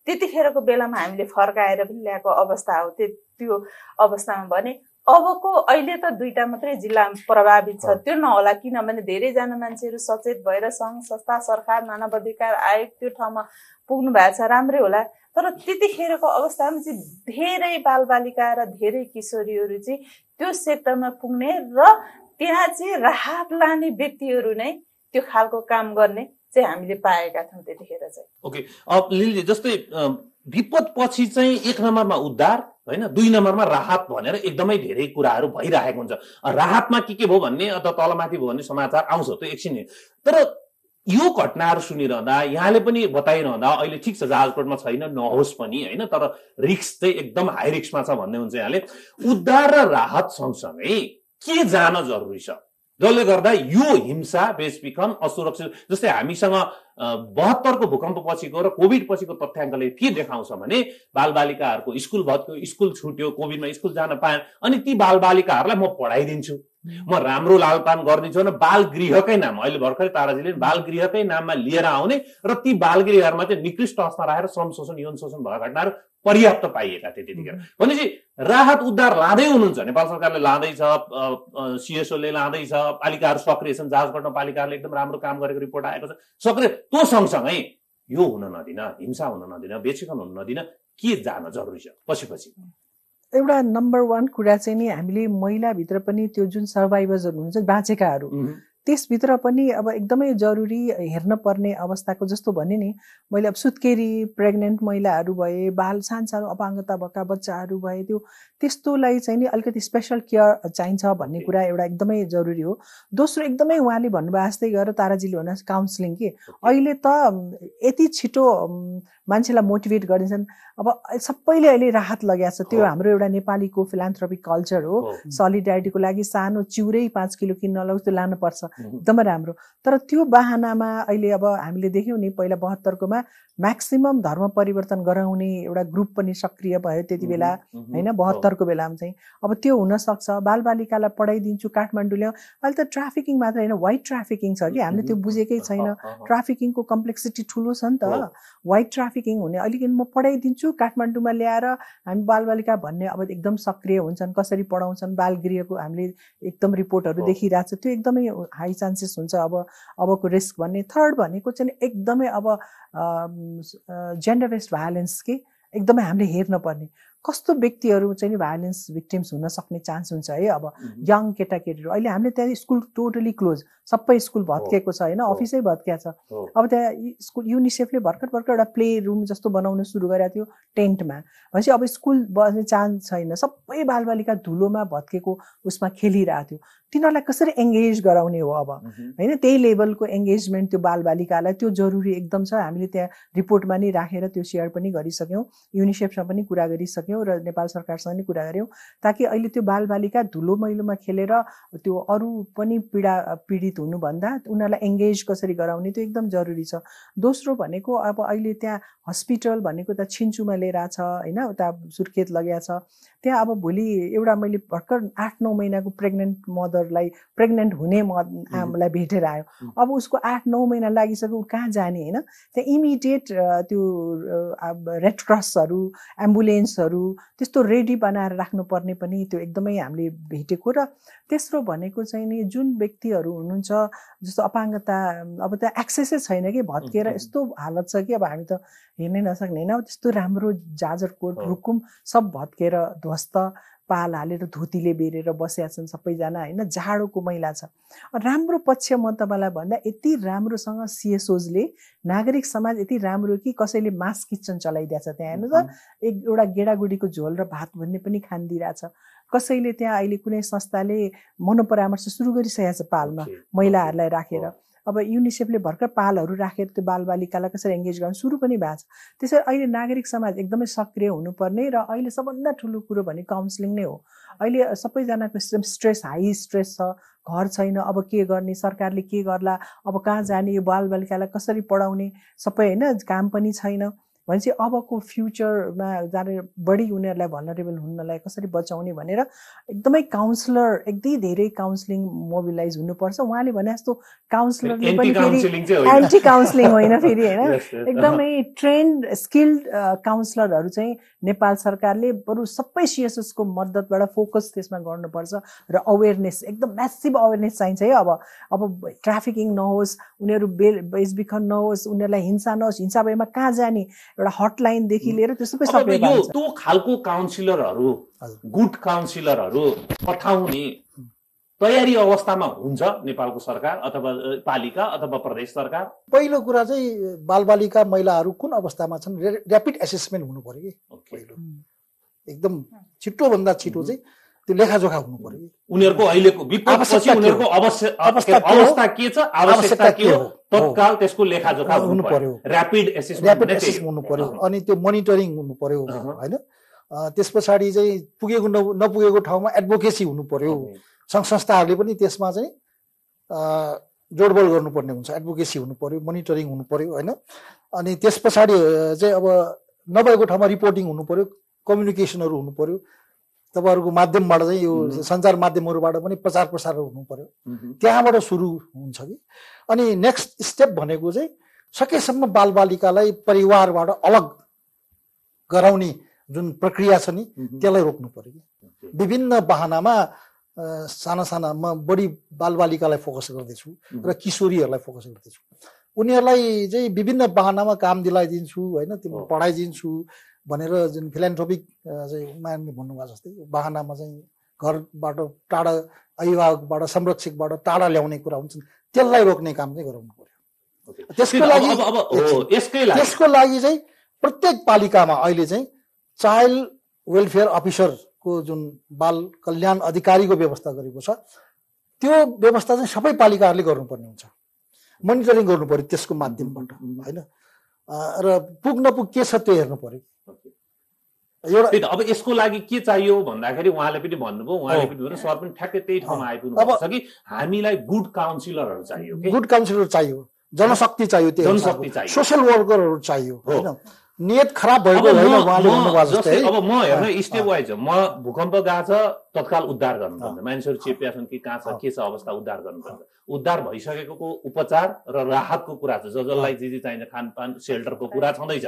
त्यतिखेरको बेलामा हामीले फर्काएर पनि ल्याएको अवस्था हो त्यो त्यो अवस्थामा भने अबको अहिले त दुईवटा मात्रै जिल्ला प्रभावित छ त्यो नहोला किनभने धेरैजना मान्छेहरू सचेत भएर सङ्घ संस्था सरकार मानव अधिकार आयोग त्यो ठाउँमा पुग्नु भएको छ राम्रै होला तर त्यतिखेरको अवस्थामा चाहिँ धेरै बालबालिका र धेरै किशोरीहरू चाहिँ त्यो सेक्टरमा पुग्ने र त्यहाँ चाहिँ राहत लाने व्यक्तिहरू नै त्यो खालको काम गर्ने चाहिँ हामीले पाएका छौँ त्यतिखेर चाहिँ ओके अब लिलजी जस्तै विपद पछि चाहिँ एक नम्बरमा उद्धार होइन दुई नम्बरमा राहत भनेर एकदमै धेरै कुराहरू भइरहेको हुन्छ राहतमा के के भयो भन्ने अन्त तलमाथि भयो भने समाचार आउँछ त्यो एकछिन तर यो घटनाहरू सुनिरहँदा यहाँले पनि बताइरहँदा अहिले ठिक छ जाजकोटमा छैन नहोस् पनि होइन तर रिक्स चाहिँ एकदम हाई रिक्समा छ भन्ने हुन्छ यहाँले उद्धार र राहत सँगसँगै के जान जरुरी छ जसले गर्दा यो हिंसा बेसबिखन असुरक्षित जस्तै हामीसँग बहत्तरको भूकम्प पछिको र कोभिड पछिको तथ्याङ्कले के देखाउँछ भने बालबालिकाहरूको स्कुल भत्क्यो स्कुल छुट्यो कोभिडमा स्कुल जान पाएन अनि ती बालबालिकाहरूलाई म पढाइदिन्छु म राम्रो लालपान गरिदिन्छु भने बाल गृहकै नाम अहिले भर्खरै ताराजीले बाल गृहकै नाममा लिएर आउने र ती बाल चाहिँ निकृष्ट अवस्था राखेर श्रम शोषण यौन शोषण भएका घटनाहरू पर्याप्त पाइएका थिए त्यतिखेर भनेपछि राहत उद्धार लाँदै हुनुहुन्छ नेपाल सरकारले लाँदैछ सिएसओले लाँदैछ पालिकाहरू सक्रिय छन् जहाज गर्न पालिकाहरूले एकदम राम्रो काम गरेको रिपोर्ट आएको छ सक्रिय त्यो सँगसँगै यो हुन नदिन हिंसा हुन नदिन बेचिकन हुन नदिन के जान जरुरी छ पछि पछि एउटा नम्बर वान कुरा चाहिँ नि हामीले महिलाभित्र पनि त्यो जुन सर्भाइभर्सहरू हुन्छ बाँचेकाहरू त्यसभित्र पनि अब एकदमै जरुरी हेर्न पर्ने अवस्थाको जस्तो भने नि मैले अब सुत्केरी प्रेग्नेन्ट महिलाहरू भए बाल सानसानो अपाङ्गता भएका बच्चाहरू भए त्यो त्यस्तोलाई चाहिँ नि अलिकति स्पेसल केयर चाहिन्छ भन्ने कुरा एउटा एकदमै जरुरी हो दोस्रो एकदमै उहाँले भन्नुभयो जस्तै गएर ताराजीले भन्नुहोस् काउन्सिलिङ कि अहिले त यति छिटो मान्छेलाई मोटिभेट गरिन्छन् अब सबैले अहिले राहत लगाएको छ त्यो हाम्रो एउटा नेपालीको फिलान्थ्रोपिक कल्चर हो सलिडारिटीको लागि सानो चिउरै पाँच किलो किन्न लगाउँछ त्यो लानुपर्छ एकदमै राम्रो तर त्यो बाहनामा अहिले अब हामीले देख्यौँ नि पहिला बहत्तरकोमा म्याक्सिमम् धर्म परिवर्तन गराउने एउटा ग्रुप पनि सक्रिय भयो त्यति बेला होइन बहत्तरको बेलामा चाहिँ अब त्यो हुनसक्छ बालबालिकालाई पढाइदिन्छु काठमाडौँ ल्याउँ अहिले त ट्राफिकिङ मात्र होइन वाइट ट्राफिकिङ छ कि हामीले त्यो बुझेकै छैन ट्राफिकिङको कम्प्लेक्सिटी ठुलो छ नि त वाइट ट्राफिकिङ हुने अलिकति म पढाइदिन्छु काठमाडौँमा ल्याएर हामी बालबालिका भन्ने अब एकदम सक्रिय हुन्छन् कसरी पढाउँछन् बालगृहको हामीले एकदम रिपोर्टहरू देखिरहेको छ त्यो एकदमै हाई चान्सेस हुन्छ अब अबको रिस्क भन्ने थर्ड भनेको चाहिँ एकदमै अब जेन्डर भायोलेन्स कि एकदमै हामीले हेर्नुपर्ने कस्तो व्यक्तिहरू चाहिँ नि भायोलेन्स भिक्टिम्स हुन सक्ने चान्स हुन्छ है अब यङ केटाकेटीहरू अहिले हामीले त्यहाँ स्कुल टोटली क्लोज सबै स्कुल भत्किएको छ होइन अफिसै भत्किया छ अब त्यहाँ स्कुल युनिसेफले भर्खर भर्खर एउटा प्ले रुम जस्तो बनाउन सुरु गरेको थियो टेन्टमा भनेपछि अब स्कुल बस्ने चान्स छैन सबै बालबालिका धुलोमा भत्केको उसमा खेलिरहेको थियो तिनीहरूलाई कसरी एङ्गेज गराउने हो अब होइन त्यही लेभलको एङ्गेजमेन्ट त्यो बालबालिकालाई त्यो जरुरी एकदम छ हामीले त्यहाँ रिपोर्टमा नै राखेर त्यो सेयर पनि गरिसक्यौँ युनिसेफसँग पनि कुरा गरिसक्यौँ र नेपाल सरकारसँग पनि कुरा गऱ्यौँ ताकि अहिले त्यो बालबालिका धुलो मैलोमा खेलेर त्यो अरू पनि पीडा पीडित हुनुभन्दा उनीहरूलाई एङ्गेज कसरी गराउने त्यो एकदम जरुरी छ दोस्रो भनेको अब अहिले त्यहाँ हस्पिटल भनेको त छिन्चुमा लिएर छ होइन उता सुर्खेत लग्या छ त्यहाँ अब भोलि एउटा मैले भर्खर आठ नौ महिनाको प्रेग्नेन्ट मदर मदरलाई प्रेग्नेन्ट हुने मलाई भेटेर आयो अब उसको आठ नौ महिना लागिसक्यो ऊ कहाँ जाने होइन त्यहाँ इमिडिएट त्यो रेड क्रसहरू एम्बुलेन्सहरू त्यस्तो रेडी बनाएर राख्नुपर्ने पनि त्यो एकदमै हामीले भेटेको र तेस्रो भनेको चाहिँ नि जुन व्यक्तिहरू हुनुहुन्छ जस्तो अपाङ्गता अब त्यहाँ एक्सेसै छैन कि भत्किएर यस्तो हालत छ कि अब हामी त हिँड्नै नसक्ने होइन त्यस्तो राम्रो जाजरकोट रुकुम सब भत्केर ध्वस्त पाल हालेर धोतीले बेरेर बसेका छन् सबैजना होइन जाडोको मैला छ राम्रो पक्ष म तपाईँलाई भन्दा यति राम्रोसँग सिएसओजले नागरिक समाज यति राम्रो कि कसैले मास किचन चलाइदिएछ त्यहाँ हेर्नु त एक एउटा गेडागुडीको झोल र भात भन्ने पनि खानिदिइरहेछ कसैले त्यहाँ अहिले कुनै संस्थाले मनोपरामर्श सुरु गरिसकेको छ पालमा महिलाहरूलाई राखेर अब युनिसेफले भर्खर पालहरू राखेर त्यो बालबालिकालाई कसरी एङ्गेज गर्नु सुरु पनि भएको छ त्यसरी अहिले नागरिक समाज एकदमै सक्रिय हुनुपर्ने र अहिले सबभन्दा ठुलो कुरो भने काउन्सिलिङ नै हो अहिले सबैजनाको स्ट्रेस हाई स्ट्रेस छ घर छैन अब के गर्ने सरकारले के गर्ला अब कहाँ जाने यो बालबालिकालाई कसरी पढाउने सबै होइन काम पनि छैन भनेपछि अबको फ्युचरमा जाने बढी उनीहरूलाई भनरेबल हुनलाई कसरी बचाउने भनेर एकदमै काउन्सलर एकदमै धेरै काउन्सिलिङ मोबिलाइज हुनुपर्छ उहाँले भने जस्तो काउन्सलरले पनि फेरि एन्टी काउन्सिलिङ होइन *laughs* फेरि होइन एकदमै ट्रेन्ड स्किल्ड काउन्सलरहरू चाहिँ नेपाल सरकारले बरु सबै सिएसएसको मद्दतबाट फोकस त्यसमा गर्नुपर्छ र अवेरनेस एकदम म्यासिभ अवेरनेस चाहिन्छ है अब अब ट्राफिकिङ नहोस् उनीहरू बे बेचबिखन नहोस् उनीहरूलाई हिंसा नहोस् हिंसा भएमा कहाँ जाने एउटा हटलाइनदेखि लिएर त्यो सबै सबै त्यो खालको काउन्सिलरहरू गुड काउन्सिलरहरू पठाउने तयारी अवस्थामा हुन्छ नेपालको सरकार अथवा पालिका अथवा प्रदेश सरकार पहिलो कुरा चाहिँ बालबालिका महिलाहरू कुन अवस्थामा छन् ऱ्यापिड एसेसमेन्ट हुनु पऱ्यो कि पहिलो एकदम छिटोभन्दा छिटो चाहिँ त्यो लेखाजोखा हुनु पऱ्यो उनीहरूको अहिलेको अवस्था के छ आवश्यकता के हो तत्काल त्यसको लेखाजोखा हुनु पर्यो ऱ्यापिड एसेसमेन्ट हुनु पर्यो अनि त्यो मोनिटरिङ हुनु पर्यो होइन त्यस पछाडि चाहिँ पुगेको नपुगेको ठाउँमा एडभोकेसी हुनु पर्यो सङ्घ संस्थाहरूले पनि त्यसमा चाहिँ जोडबोड गर्नुपर्ने हुन्छ एडभोकेसी हुनु पर्यो मोनिटरिङ हुनु पर्यो होइन अनि त्यस पछाडि चाहिँ अब नभएको ठाउँमा रिपोर्टिङ हुनु पर्यो कम्युनिकेसनहरू हुनु पर्यो तपाईँहरूको माध्यमबाट चाहिँ यो सञ्चार माध्यमहरूबाट पनि प्रचार प्रसार हुनु पर्यो त्यहाँबाट सुरु हुन्छ कि अनि नेक्स्ट स्टेप भनेको चाहिँ सकेसम्म बालबालिकालाई परिवारबाट अलग गराउने जुन प्रक्रिया छ नि त्यसलाई रोक्नु पऱ्यो पर्यो विभिन्न बाहनामा साना साना म बढी बालबालिकालाई फोकस गर्दैछु र किशोरीहरूलाई फोकस गर्दैछु उनीहरूलाई चाहिँ विभिन्न बाहनामा काम दिलाइदिन्छु होइन त्यो पढाइदिन्छु भनेर जुन फिलान्थ्रोपिक चाहिँ उहाँले भन्नुभएको जस्तै बाहनामा चाहिँ घरबाट टाढा अभिभावकबाट संरक्षकबाट टाढा ल्याउने कुरा हुन्छन् त्यसलाई रोक्ने काम चाहिँ गराउनु पर्यो त्यसको लागि त्यसको लागि चाहिँ प्रत्येक पालिकामा अहिले चाहिँ चाइल्ड वेलफेयर अफिसरको जुन बाल कल्याण अधिकारीको व्यवस्था गरेको छ त्यो व्यवस्था चाहिँ सबै पालिकाहरूले गर्नुपर्ने हुन्छ मोनिटरिङ गर्नु पऱ्यो त्यसको माध्यमबाट होइन र पुग्न पुग के छ त्यो हेर्नु पऱ्यो एउटा अब यसको लागि के चाहियो भन्दाखेरि उहाँले पनि भन्नुभयो उहाँले पनि भन्नु सर पनि ठ्याक्कै त्यही ठाउँमा आइपुग्नु छ कि हामीलाई गुड काउन्सिलरहरू चाहियो गुड काउन्सिलर चाहियो जनशक्ति चाहियो त्यो जनशक्ति चाहियो सोसियल वर्करहरू चाहियो नियत खराब भएको अब म हेर्नु स्टेप वाइज म भूकम्प गएको छ तत्काल उद्धार गर्नु गर्नुपर्छ मान्छेहरू चेपिया छन् कि कहाँ छ के छ अवस्था उद्धार गर्नुपर्छ उद्धार भइसकेको उपचार र राहतको कुरा छ जसलाई जे जे चाहिन्छ खानपान सेल्टरको कुरा छँदैछ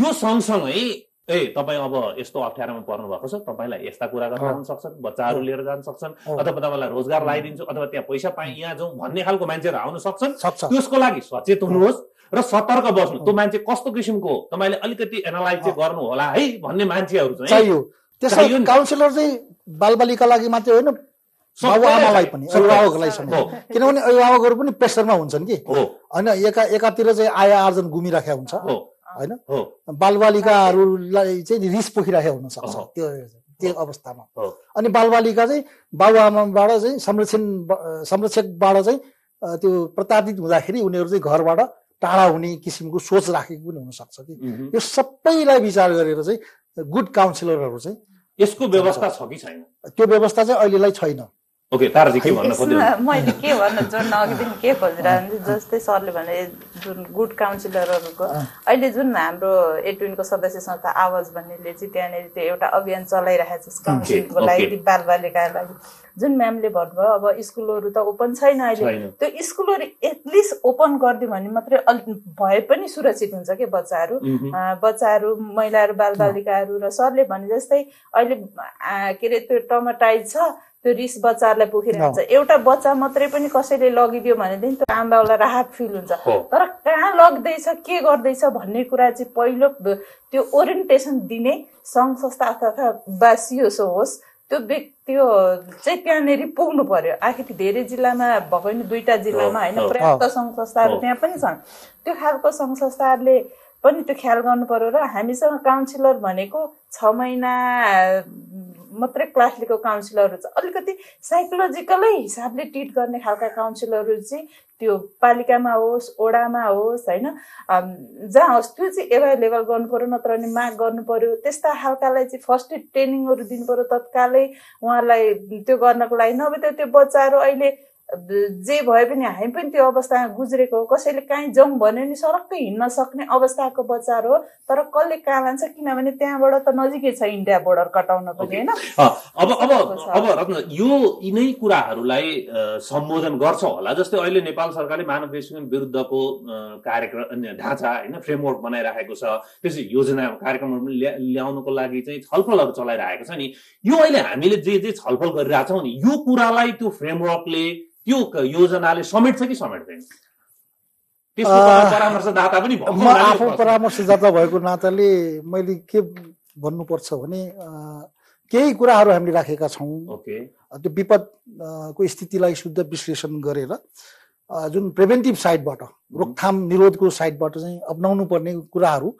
यो सँगसँगै ए तपाईँ अब यस्तो अप्ठ्यारोमा पर्नु भएको छ तपाईँलाई यस्ता कुरा गर्न सक्छन् बच्चाहरू लिएर जान सक्छन् अथवा तपाईँलाई रोजगार लगाइदिन्छु अथवा त्यहाँ पैसा पाएँ यहाँ जाउँ भन्ने खालको मान्छेहरू आउन सक्छन् त्यसको लागि सचेत हुनुहोस् र सतर्क बस्नु त्यो मान्छे कस्तो किसिमको तपाईँले अलिकति एनालाइज चाहिँ गर्नु होला है भन्ने मान्छेहरू चाहियो काउन्सिलर चाहिँ बालबालिका लागि मात्रै होइन अभिभावकलाई पनि अभिभावकलाई किनभने अभिभावकहरू पनि प्रेसरमा हुन्छन् कि होइन एकातिर चाहिँ आय आर्जन गुमिराखेका हुन्छ होइन बालबालिकाहरूलाई चाहिँ रिस पोखिराखेको हुनसक्छ त्यो त्यो अवस्थामा अनि बालबालिका चाहिँ बाबुआमाबाट चाहिँ संरक्षण संरक्षकबाट चाहिँ त्यो प्रताडित हुँदाखेरि उनीहरू चाहिँ घरबाट टाढा हुने किसिमको सोच राखेको पनि हुनसक्छ कि यो सबैलाई विचार गरेर चाहिँ गुड काउन्सिलरहरू चाहिँ यसको व्यवस्था छ कि छैन त्यो व्यवस्था चाहिँ अहिलेलाई छैन ओके ताराजी के भन्न खोज्दै मैले के भन्न जोड्न अघिदेखि के खोजिरहन्थेँ जस्तै सरले भने जुन गुड काउन्सिलरहरूको अहिले जुन हाम्रो एटविनको सदस्य संस्था आवाज भन्नेले चाहिँ त्यहाँनिर त्यो एउटा अभियान चलाइरहेको छ काउन्सिलिङको लागि बालबालिकाको लागि जुन म्यामले भन्नुभयो अब स्कुलहरू त ओपन छैन अहिले त्यो स्कुलहरू एटलिस्ट ओपन गरिदियो भने मात्रै अलि भए पनि सुरक्षित हुन्छ कि बच्चाहरू बच्चाहरू महिलाहरू बालबालिकाहरू र सरले भने जस्तै अहिले के अरे त्यो टमाटाइज छ त्यो रिस बच्चाहरूलाई पोखेर हुन्छ एउटा बच्चा मात्रै पनि कसैले लगिदियो भनेदेखि त्यो आमाबाउलाई राहत फिल हुन्छ तर कहाँ लग्दैछ के गर्दैछ भन्ने कुरा चाहिँ पहिलो त्यो ओरिएन्टेसन दिने सङ्घ संस्था अथवा बासियो होस् त्यो व्यक्ति त्यो चाहिँ त्यहाँनिर पुग्नु पर्यो आखिर धेरै जिल्लामा भएको नि दुईवटा जिल्लामा होइन पर्याप्त सङ्घ संस्थाहरू त्यहाँ पनि छन् त्यो खालको सङ्घ संस्थाहरूले पनि त्यो ख्याल गर्नु पर्यो र हामीसँग काउन्सिलर भनेको छ महिना मात्रै क्लास लिएको काउन्सिलरहरू चाहिँ अलिकति साइकोलोजिकलै हिसाबले ट्रिट गर्ने खालका काउन्सिलरहरू चाहिँ त्यो पालिकामा होस् ओडामा होस् होइन जहाँ होस् त्यो चाहिँ एभाइलेबल गर्नु पऱ्यो नत्र भने माग गर्नु पऱ्यो त्यस्ता खालकालाई चाहिँ फर्स्ट एड ट्रेनिङहरू दिनु पऱ्यो तत्कालै उहाँलाई त्यो गर्नको लागि नभए त त्यो बच्चाहरू अहिले जे भए पनि हामी पनि त्यो अवस्थामा गुज्रेको कसैले काहीँ जाउँ भने नि सडकै हिँड्न सक्ने अवस्थाको बच्चाहरू हो तर कसले कहाँ लान्छ किनभने त्यहाँबाट त नजिकै छ इन्डिया बोर्डर कटाउन पनि होइन अब अब अब रत्न यो यिनै कुराहरूलाई सम्बोधन गर्छ होला जस्तै अहिले नेपाल सरकारले मानव बेसुन विरुद्धको कार्यक्रम ढाँचा होइन फ्रेमवर्क बनाइराखेको छ त्यसै योजना कार्यक्रमहरू पनि ल्याउनको लागि चाहिँ छलफलहरू चलाइरहेको छ नि यो अहिले हामीले जे जे छलफल गरिरहेछौँ नि यो कुरालाई त्यो फ्रेमवर्कले त्यो योजनाले समेट्छ कि समेट्दैन परामर्शदाता पनि म आफू परामर्शदाता भएको नाताले मैले के भन्नुपर्छ भने केही कुराहरू हामीले राखेका छौँ त्यो विपदको स्थितिलाई शुद्ध विश्लेषण गरेर जुन प्रिभेन्टिभ साइडबाट रोकथाम निरोधको साइडबाट चाहिँ अप्नाउनु पर्ने कुराहरू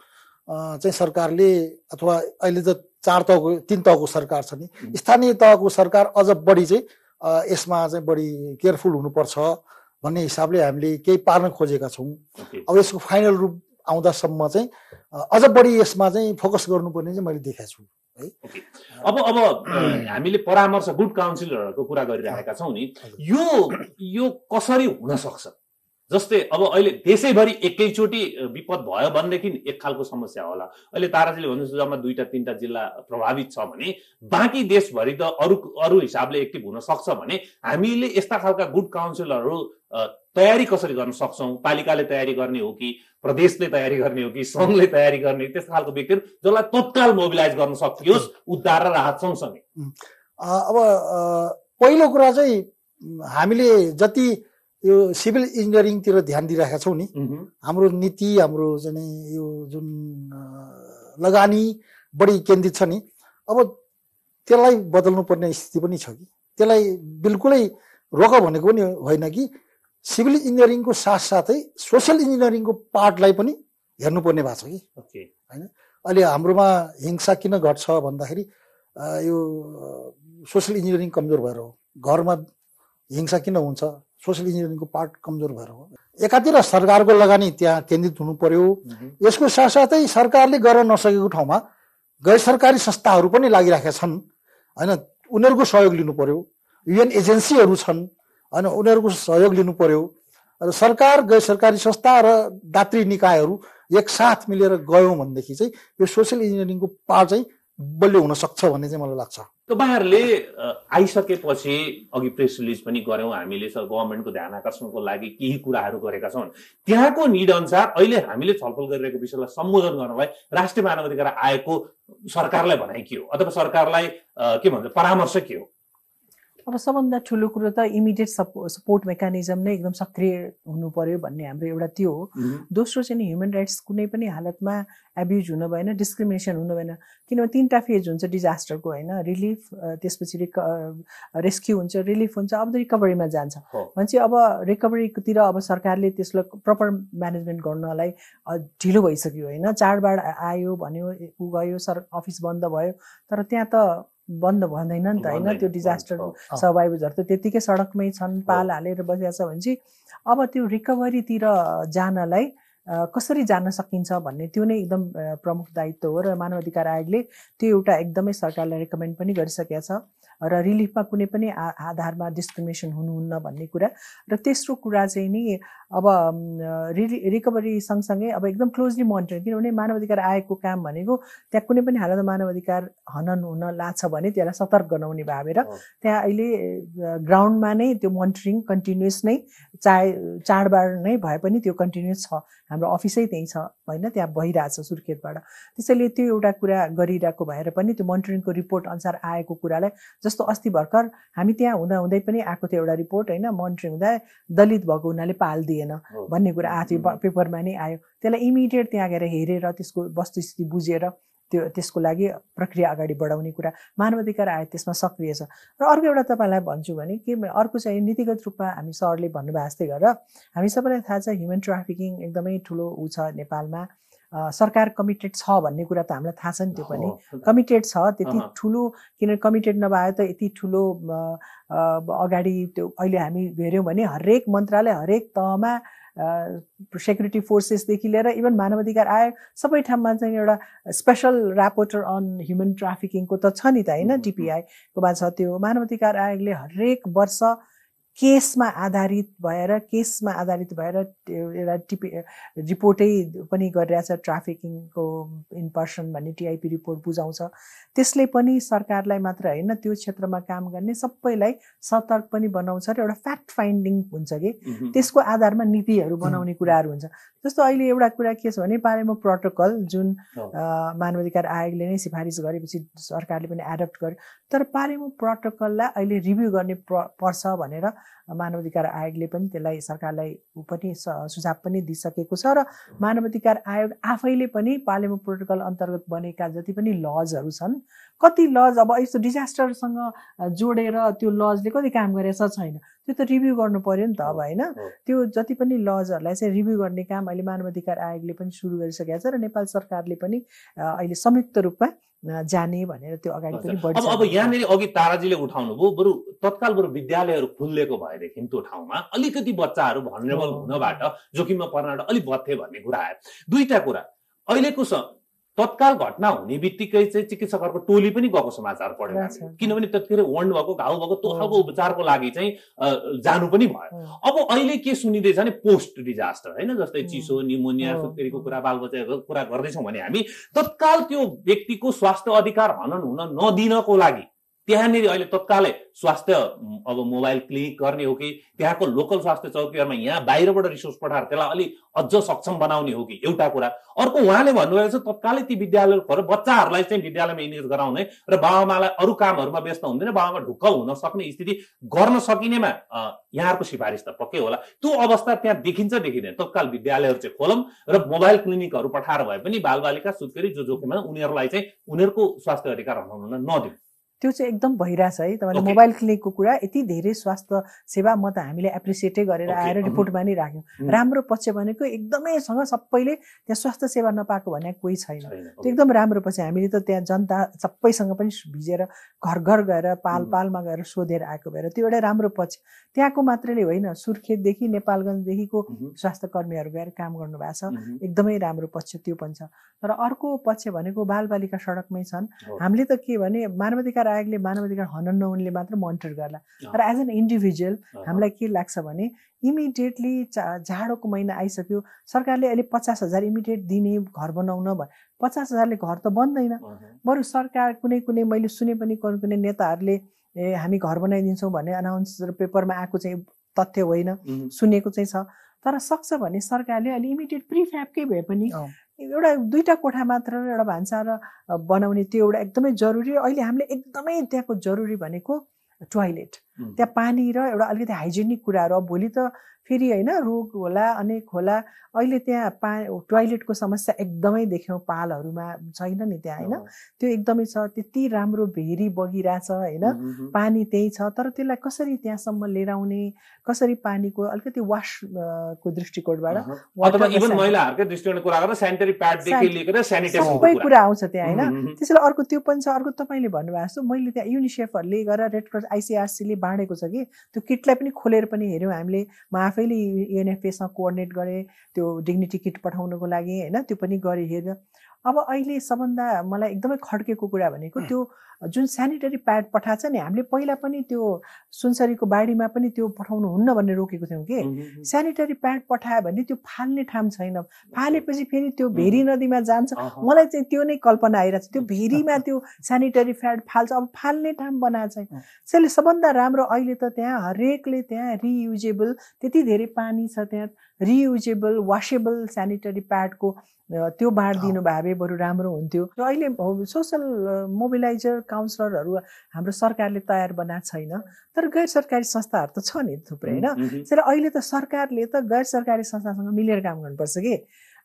चाहिँ सरकारले अथवा अहिले त चार तहको तिन तहको सरकार छ नि स्थानीय तहको सरकार अझ बढी चाहिँ यसमा चाहिँ बढी केयरफुल हुनुपर्छ भन्ने हिसाबले हामीले केही पार्न खोजेका छौँ अब यसको फाइनल रूप आउँदासम्म चाहिँ अझ बढी यसमा चाहिँ फोकस गर्नुपर्ने चाहिँ मैले देखाएको छु Okay. अब अब हामीले परामर्श गुड काउन्सिलरहरूको कुरा गरिराखेका छौँ नि यो यो कसरी हुन सक्छ जस्तै अब अहिले देशैभरि एकैचोटि विपद भयो भनेदेखि एक खालको समस्या होला अहिले ताराजीले भन्नु जम्मा दुईवटा तिनवटा जिल्ला प्रभावित छ भने बाँकी देशभरि त अरू अरू हिसाबले एक्टिभ हुन सक्छ भने हामीले यस्ता खालका गुड काउन्सिलरहरू तयारी कसरी गर्न सक्छौँ पालिकाले तयारी गर्ने हो कि प्रदेशले तयारी गर्ने हो कि सङ्घले तयारी गर्ने त्यस्तो खालको व्यक्तिहरू जसलाई तत्काल मोबिलाइज गर्न सकियोस् उद्धार र राहत सँगसँगै अब पहिलो कुरा चाहिँ हामीले जति यो सिभिल इन्जिनियरिङतिर ध्यान दिइरहेका छौँ नि हाम्रो नीति हाम्रो जाने यो जुन लगानी बढी केन्द्रित छ नि अब त्यसलाई बदल्नुपर्ने स्थिति पनि छ कि त्यसलाई बिल्कुलै रोक भनेको पनि होइन कि सिभिल इन्जिनियरिङको साथसाथै सोसियल इन्जिनियरिङको पार्टलाई पनि हेर्नुपर्ने भएको छ कि होइन अहिले हाम्रोमा हिंसा किन घट्छ भन्दाखेरि यो सोसियल इन्जिनियरिङ कमजोर भएर हो घरमा हिंसा किन हुन्छ सोसियल इन्जिनियरिङको पार्ट कमजोर भएर हो एकातिर सरकारको लगानी त्यहाँ केन्द्रित हुनु पर्यो यसको साथसाथै सरकारले गर्न नसकेको ठाउँमा गैर सरकारी संस्थाहरू पनि लागिरहेका छन् होइन उनीहरूको सहयोग लिनु पर्यो युएन एजेन्सीहरू छन् होइन उनीहरूको सहयोग लिनु पर्यो र सरकार गैर सरकारी संस्था र दात्री निकायहरू एकसाथ मिलेर गयौँ भनेदेखि चाहिँ यो सोसियल इन्जिनियरिङको पार्ट चाहिँ बलियो हुन सक्छ भन्ने चाहिँ मलाई लाग्छ तपाईँहरूले आइसकेपछि अघि प्रेस रिलिज पनि गऱ्यौँ हामीले गभर्मेन्टको ध्यान आकर्षणको लागि केही कुराहरू गरेका छौँ त्यहाँको निड अनुसार अहिले हामीले छलफल गरिरहेको विषयलाई सम्बोधन गर्नलाई राष्ट्रिय मानव अधिकार आयोगको सरकारलाई भनाइ के हो अथवा सरकारलाई के भन्छ परामर्श के हो अब सबभन्दा ठुलो कुरो त इमिडिएट सपो सपोर्ट मेकानिजम नै एकदम सक्रिय हुनु पर्यो भन्ने हाम्रो एउटा त्यो हो दोस्रो चाहिँ नि ह्युमन राइट्स कुनै पनि हालतमा एब्युज हुनु भएन डिस्क्रिमिनेसन हुनु भएन किनभने तिनवटा फेज हुन्छ डिजास्टरको होइन रिलिफ त्यसपछि रिक रेस्क्यु हुन्छ रिलिफ हुन्छ अब रिकभरीमा जान्छ भनेपछि अब रिकभरीतिर अब सरकारले त्यसलाई प्रपर म्यानेजमेन्ट गर्नलाई ढिलो भइसक्यो होइन चाडबाड आयो भन्यो ऊ गयो सर अफिस बन्द भयो तर त्यहाँ त बन्द भन्दैन नि त होइन त्यो डिजास्टर सर्भाइभर्सहरू त त्यतिकै सडकमै छन् पाल हालेर बसिरहेको छ भने चाहिँ अब त्यो रिकभरीतिर जानलाई कसरी जान सकिन्छ भन्ने त्यो नै एकदम प्रमुख दायित्व हो र मानव अधिकार आयोगले त्यो एउटा एकदमै सरकारलाई रेकमेन्ड पनि गरिसकेका छ र रिलिफमा कुनै पनि आधारमा डिस्क्रिमिनेसन हुनुहुन्न भन्ने कुरा र तेस्रो कुरा चाहिँ नि अब रिलि रिकभरी सँगसँगै अब एकदम क्लोजली मोनिटरिङ किनभने मानव अधिकार आयोगको काम भनेको त्यहाँ कुनै पनि हालतमा मानव अधिकार हनन हुन लाग्छ भने त्यसलाई सतर्क गराउने भावेर त्यहाँ अहिले ग्राउन्डमा नै त्यो मोनिटरिङ कन्टिन्युस नै चाहे चाडबाड नै भए पनि त्यो कन्टिन्युस छ हाम्रो अफिसै त्यहीँ छ होइन त्यहाँ भइरहेछ सुर्खेतबाट त्यसैले त्यो एउटा कुरा गरिरहेको भएर पनि त्यो मोनिटरिङको रिपोर्ट अनुसार आएको कुरालाई जस्तो अस्ति भर्खर हामी त्यहाँ हुँदा हुँदै पनि आएको थियो एउटा रिपोर्ट होइन मन्ट्री हुँदा दलित भएको हुनाले पाल दिएन भन्ने कुरा आएको थियो पेपरमा नै आयो त्यसलाई इमिडिएट त्यहाँ गएर हेरेर त्यसको वस्तुस्थिति बुझेर त्यो त्यसको लागि प्रक्रिया अगाडि बढाउने कुरा मानवाधिकार आयो त्यसमा सक्रिय छ र अर्को एउटा तपाईँलाई भन्छु भने के अर्को चाहिँ नीतिगत रूपमा हामी सरले भन्नुभएको जस्तै गरेर हामी सबैलाई थाहा छ ह्युमन ट्राफिकिङ एकदमै ठुलो ऊ छ नेपालमा सरकार कमिटेड छ भन्ने कुरा त हामीलाई थाहा छ नि त्यो पनि कमिटेड छ त्यति ठुलो किनभने कमिटेड नभए त यति ठुलो अगाडि त्यो अहिले हामी हेऱ्यौँ भने हरेक मन्त्रालय हरेक तहमा सेक्युरिटी फोर्सेसदेखि लिएर इभन मानवाधिकार आयोग सबै ठाउँमा चाहिँ एउटा स्पेसल रापोर्टर अन ह्युमन ट्राफिकिङको त छ नि त होइन डिपिआईकोमा छ त्यो मानवाधिकार आयोगले हरेक वर्ष केसमा आधारित भएर केसमा आधारित भएर एउटा टिपी रिपोर्टै पनि गरिरहेछ ट्राफिकिङको इन पर्सन भन्ने टिआइपी रिपोर्ट बुझाउँछ त्यसले पनि सरकारलाई मात्र होइन त्यो क्षेत्रमा काम गर्ने सबैलाई सतर्क पनि बनाउँछ र एउटा फ्याक्ट फाइन्डिङ हुन्छ कि त्यसको आधारमा नीतिहरू बनाउने कुराहरू हुन्छ जस्तो अहिले एउटा कुरा के छ भने पारेमो प्रोटोकल जुन मानवाधिकार आयोगले नै सिफारिस गरेपछि सरकारले पनि एडप्ट गर्यो तर पारेमो प्रोटोकललाई अहिले रिभ्यू गर्ने पर्छ भनेर मानवाधिकार आयोगले पनि त्यसलाई सरकारलाई पनि सुझाव पनि दिइसकेको छ र मानवाधिकार आयोग आफैले पनि पालेमो प्रोटोकल अन्तर्गत बनेका जति पनि लजहरू छन् कति लज अब यस्तो डिजास्टरसँग जोडेर त्यो लजले कति काम गरेछ छैन त्यो त रिभ्यू गर्नु पऱ्यो नि त अब होइन त्यो जति पनि लजहरूलाई चाहिँ रिभ्यू गर्ने काम अहिले मानवाधिकार आयोगले पनि सुरु गरिसकेको छ र नेपाल सरकारले पनि अहिले संयुक्त रूपमा जाने भनेर त्यो अगाडि पनि बढ्छ अब अब यहाँनिर अघि ताराजीले उठाउनुभयो बरु तत्काल बरु विद्यालयहरू खुलिएको भएदेखि त्यो ठाउँमा अलिकति बच्चाहरू भनरेबल हुनबाट जोखिममा पर्नबाट अलिक बत्थे भन्ने कुरा आयो दुईटा कुरा अहिलेको तत्काल घटना हुने बित्तिकै चाहिँ चिकित्सकहरूको टोली पनि गएको समाचार छ किनभने त्यतिखेर वर्ण भएको घाउ भएको त्यो उपचारको लागि चाहिँ जानु पनि भयो अब अहिले के सुनिँदैछ भने पोस्ट डिजास्टर होइन जस्तै चिसो निमोनिया सुत्केरीको कुरा बालबच्चाहरूको कुरा गर्दैछौँ भने हामी तत्काल त्यो व्यक्तिको स्वास्थ्य अधिकार हनन हुन नदिनको लागि त्यहाँनिर अहिले तत्कालै स्वास्थ्य अब मोबाइल क्लिनिक गर्ने हो कि त्यहाँको लोकल स्वास्थ्य चौकीहरूमा यहाँ बाहिरबाट रिसोर्स पठाएर त्यसलाई अलिक अझ सक्षम बनाउने हो कि एउटा कुरा अर्को उहाँले भन्नुभएको छ तत्कालै ती विद्यालयहरू बच्चाहरूलाई चाहिँ विद्यालयमा इन्गेज गराउने र बाबामालाई अरू कामहरूमा व्यस्त हुँदैन बाबामा ढुक्क हुन सक्ने स्थिति गर्न सकिनेमा यहाँहरूको सिफारिस त पक्कै होला त्यो अवस्था त्यहाँ देखिन्छ देखिँदैन तत्काल विद्यालयहरू चाहिँ खोलौँ र मोबाइल क्लिनिकहरू पठाएर भए पनि बालबालिका सुत्केरी जो जोखिममा उनीहरूलाई चाहिँ उनीहरूको स्वास्थ्य अधिकार हराउन नदिउँ त्यो चाहिँ एकदम भइरहेछ है तपाईँले मोबाइल क्लिनिकको कुरा यति धेरै स्वास्थ्य सेवा म त हामीले एप्रिसिएटै गरेर आएर रिपोर्टमा नै राख्यौँ राम्रो पक्ष भनेको एकदमैसँग सबैले त्यहाँ स्वास्थ्य सेवा नपाएको भने कोही छैन त्यो एकदम राम्रो पक्ष हामीले त त्यहाँ जनता सबैसँग पनि भिजेर घर घर गएर पाल पालमा गएर सोधेर आएको भएर त्यो एउटा राम्रो पक्ष त्यहाँको मात्रले होइन सुर्खेतदेखि नेपालगञ्जदेखिको स्वास्थ्य कर्मीहरू गएर काम गर्नुभएको छ एकदमै राम्रो पक्ष त्यो पनि छ तर अर्को पक्ष भनेको बालबालिका सडकमै छन् हामीले त के भने मानवाधिकार अधिकार आयोगले मानव अधिकार हनन नहुनेले मात्र मोनिटर गर्ला तर एज एन इन्डिभिजुअल हामीलाई के लाग्छ भने इमिडिएटली जाडोको महिना आइसक्यो सरकारले अहिले पचास हजार इमिडिएट दिने घर बनाउन भयो पचास हजारले घर त बन्दैन बरु सरकार कुनै कुनै मैले सुने पनि कुनै कुनै नेताहरूले ए हामी घर बनाइदिन्छौँ भन्ने अनाउन्स पेपरमा आएको चाहिँ तथ्य होइन सुनेको चाहिँ छ तर सक्छ भने सरकारले अहिले इमिडिएट प्रिफ्याबकै भए पनि एउटा दुईवटा कोठा मात्र एउटा भान्सा र बनाउने त्यो एउटा एकदमै जरुरी अहिले हामीले एकदमै त्यहाँको जरुरी भनेको टोयलेट त्यहाँ पानी र एउटा अलिकति हाइजेनिक कुराहरू अब भोलि त फेरि होइन रोग होला अनेक होला अहिले त्यहाँ पा टोइलेटको समस्या एकदमै देख्यौँ पालहरूमा छैन नि त्यहाँ होइन त्यो एकदमै छ त्यति राम्रो भेरी बगिरहेछ होइन पानी त्यही छ तर त्यसलाई कसरी त्यहाँसम्म लिएर आउने कसरी पानीको अलिकति वास को दृष्टिकोणबाट सबै कुरा आउँछ त्यहाँ होइन त्यसैले अर्को त्यो पनि छ अर्को तपाईँले भन्नुभएको छ मैले त्यहाँ युनिसेफहरूले गरेर रेड क्रस आइसिआरसीले बाँडेको छ कि त्यो किटलाई पनि खोलेर पनि हेऱ्यौँ हामीले म आफैले युएनएफएसँग कोअर्डिनेट गरेँ त्यो डिग्निटी किट पठाउनुको लागि होइन त्यो पनि गरेँ हेरेर अब अहिले सबभन्दा मलाई एकदमै खड्केको कुरा भनेको त्यो जुन सेनिटरी प्याड पठाएको छ नि हामीले पहिला पनि त्यो सुनसरीको बाढीमा पनि त्यो पठाउनु हुन्न भन्ने रोकेको थियौँ कि सेनिटरी प्याड पठायो भने त्यो फाल्ने ठाउँ छैन फालेपछि फेरि त्यो भेरी नदीमा जान्छ मलाई चाहिँ त्यो नै कल्पना आइरहेको छ त्यो भेरीमा *laughs* त्यो सेनिटरी प्याड फाल्छ अब फाल्ने ठाम बनाएको छैन त्यसैले सबभन्दा राम्रो अहिले त त्यहाँ हरेकले त्यहाँ रियुजेबल त्यति धेरै पानी छ त्यहाँ रियुजेबल वासेबल सेनिटरी प्याडको त्यो बाँडिदिनु भए बरु राम्रो हुन्थ्यो र अहिले सोसल मोबिलाइजर काउन्सलरहरू हाम्रो सरकारले तयार बनाएको छैन तर गैर सरकारी संस्थाहरू त छ नि थुप्रै होइन त्यसैले अहिले त सरकारले त गैर सरकारी संस्थासँग मिलेर काम गर्नुपर्छ कि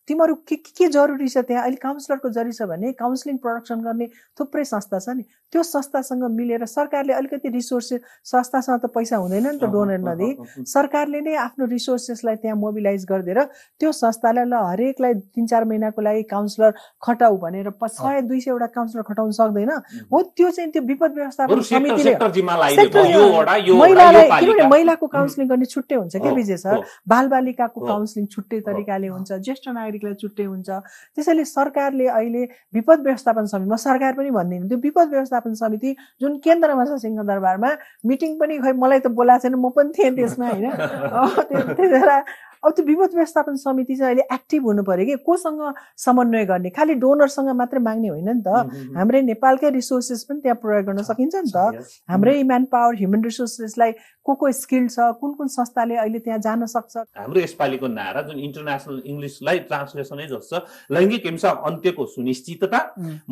तिमीहरू के के जरुरी छ त्यहाँ अहिले काउन्सिलरको जरुरी छ भने काउन्सिलिङ प्रडक्सन गर्ने थुप्रै संस्था छ नि त्यो संस्थासँग मिलेर सरकारले अलिकति रिसोर्सेस संस्थासँग त पैसा हुँदैन नि त डोनर नदी सरकारले नै आफ्नो रिसोर्सेसलाई त्यहाँ मोबिलाइज गरिदिएर त्यो संस्थालाई ल हरेकलाई तिन चार महिनाको लागि काउन्सिलर खटाउ भनेर सय दुई सयवटा काउन्सिलर खटाउन सक्दैन हो त्यो चाहिँ त्यो विपद व्यवस्थापन समितिले महिलालाई किनभने महिलाको काउन्सिलिङ गर्ने छुट्टै हुन्छ के विजय सर बालबालिकाको काउन्सिलिङ छुट्टै तरिकाले हुन्छ ज्येष्ठ नागरिक नागरिकलाई चुट्टै हुन्छ त्यसैले सरकारले अहिले विपद व्यवस्थापन समिति म सरकार पनि भन्दिनँ त्यो विपद व्यवस्थापन समिति जुन केन्द्रमा छ सिंहदरबारमा मिटिङ पनि खै मलाई त बोलाएको छैन म पनि थिएँ त्यसमा होइन *laughs* बेला अब त्यो विपद व्यवस्थापन समिति चाहिँ अहिले एक्टिभ हुनु पऱ्यो कि कोसँग समन्वय गर्ने खालि डोनरसँग मात्रै माग्ने होइन नि त हाम्रै नेपालकै रिसोर्सेस पनि त्यहाँ प्रयोग गर्न सकिन्छ नि त हाम्रै म्यान पावर ह्युमन रिसोर्सेसलाई को को स्किल छ कुन कुन संस्थाले अहिले त्यहाँ जान सक्छ हाम्रो यसपालिको नारा जुन इन्टरनेसनल इङ्ग्लिसलाई ट्रान्सलेसनै जस्तो लैङ्गिक हिंसा अन्त्यको सुनिश्चितता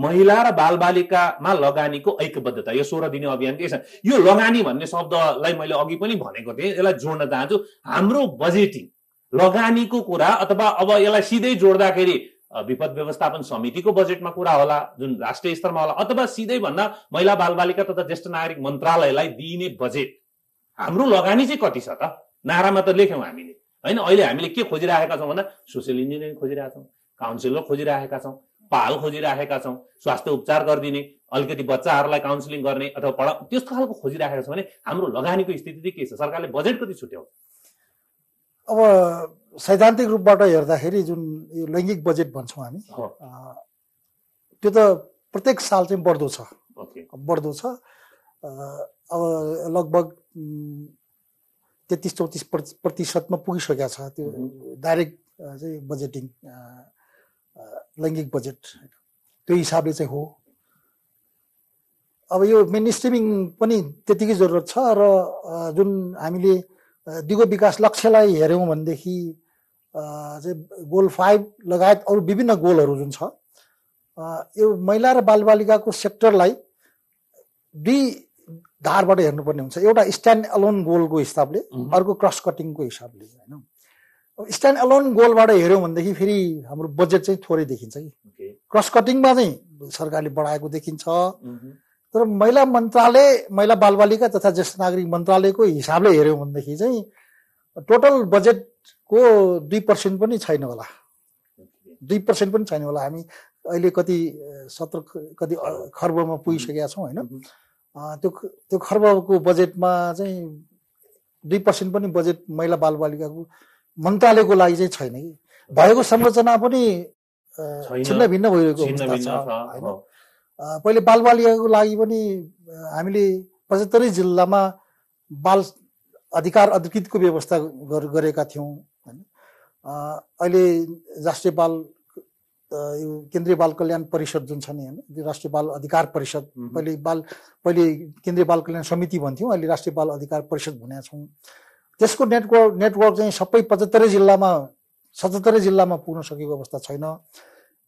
महिला र बालबालिकामा लगानीको ऐक्यबद्धता यो सोह्र दिने अभियान के छ यो लगानी भन्ने शब्दलाई मैले अघि पनि भनेको थिएँ यसलाई जोड्न चाहन्छु हाम्रो बजेटिङ लगानीको कुरा अथवा अब यसलाई सिधै जोड्दाखेरि विपद व्यवस्थापन समितिको बजेटमा कुरा होला जुन राष्ट्रिय स्तरमा होला अथवा सिधै भन्दा महिला बालबालिका तथा ज्येष्ठ नागरिक मन्त्रालयलाई दिइने बजेट हाम्रो लगानी चाहिँ कति छ त नारामा त लेख्यौँ हामीले होइन अहिले हामीले के खोजिरहेका छौँ भन्दा सोसियल इन्जिनियरिङ खोजिरहेका छौँ काउन्सिलर खोजिरहेका छौँ पाल खोजिरहेका छौँ स्वास्थ्य उपचार गरिदिने अलिकति बच्चाहरूलाई काउन्सिलिङ गर्ने अथवा पढा त्यस्तो खालको खोजिराखेका छौँ भने हाम्रो लगानीको स्थिति चाहिँ के छ सरकारले बजेट कति छुट्याउँछ अब सैद्धान्तिक रूपबाट हेर्दाखेरि जुन यो लैङ्गिक बजेट भन्छौँ हामी त्यो त प्रत्येक साल चाहिँ बढ्दो छ बढ्दो छ अब लगभग तेत्तिस चौतिस प्रतिशतमा पुगिसकेको छ त्यो डाइरेक्ट चाहिँ बजेटिङ लैङ्गिक बजेट त्यो हिसाबले चाहिँ हो अब यो मेन स्ट्रिमिङ पनि त्यतिकै जरुरत छ र जुन हामीले दिगो विकास लक्ष्यलाई हेऱ्यौँ भनेदेखि चाहिँ गोल फाइभ लगायत अरू विभिन्न गोलहरू जुन छ यो महिला र बालबालिकाको सेक्टरलाई दुई धारबाट हेर्नुपर्ने हुन्छ एउटा स्ट्यान्ड अलोन गोलको हिसाबले अर्को क्रस कटिङको हिसाबले होइन स्ट्यान्ड अलोन गोलबाट हेऱ्यौँ भनेदेखि फेरि हाम्रो बजेट चाहिँ थोरै देखिन्छ कि क्रस कटिङमा चाहिँ सरकारले बढाएको देखिन्छ तर महिला मन्त्रालय महिला बालबालिका तथा ज्येष्ठ नागरिक मन्त्रालयको हिसाबले हेऱ्यौँ भनेदेखि चाहिँ टोटल बजेटको दुई पर्सेन्ट पनि छैन होला दुई पर्सेन्ट पनि छैन होला हामी अहिले कति सत्र कति खर्बमा पुगिसकेका छौँ होइन त्यो त्यो खर्बको बजेटमा चाहिँ दुई पर्सेन्ट पनि बजेट महिला बालबालिकाको मन्त्रालयको लागि चाहिँ छैन कि भएको संरचना पनि छिन्न भिन्न भइरहेको छ पहिले बालबालिकाको लागि पनि हामीले पचहत्तरै जिल्लामा बाल अधिकार अधिकृतको व्यवस्था गरेका थियौँ होइन अहिले राष्ट्रिय बाल यो केन्द्रीय बाल कल्याण परिषद जुन छ नि होइन राष्ट्रिय बाल अधिकार परिषद पहिले बाल पहिले केन्द्रीय बाल कल्याण समिति भन्थ्यौँ अहिले राष्ट्रिय बाल अधिकार परिषद भनेका छौँ त्यसको नेटवर्क नेटवर्क चाहिँ सबै पचहत्तरै जिल्लामा सतहत्तरै जिल्लामा पुग्न सकेको अवस्था छैन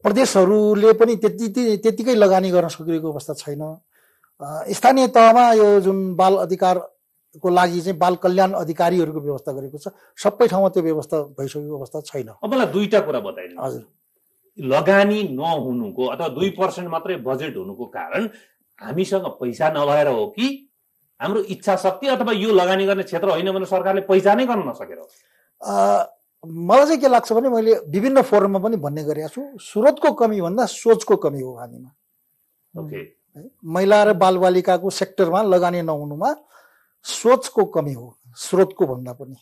प्रदेशहरूले पनि त्यति त्यत्तिकै लगानी गर्न सकिरहेको अवस्था छैन स्थानीय तहमा यो जुन बाल अधिकारको लागि चाहिँ बाल कल्याण अधिकारीहरूको व्यवस्था गरेको छ सबै ठाउँमा त्यो व्यवस्था भइसकेको अवस्था छैन अब मलाई दुईवटा कुरा बताइदिनु हजुर लगानी नहुनुको अथवा दुई पर्सेन्ट मात्रै बजेट हुनुको कारण हामीसँग पैसा नभएर हो कि हाम्रो इच्छा शक्ति अथवा यो लगानी गर्ने क्षेत्र होइन भने सरकारले पैसा नै गर्न नसकेर मलाई चाहिँ के लाग्छ भने मैले विभिन्न फोरममा पनि भन्ने गरेको छु स्रोतको कमी भन्दा सोचको कमी हो हामीमा महिला र बालबालिकाको सेक्टरमा लगानी नहुनुमा सोचको कमी हो स्रोतको भन्दा पनि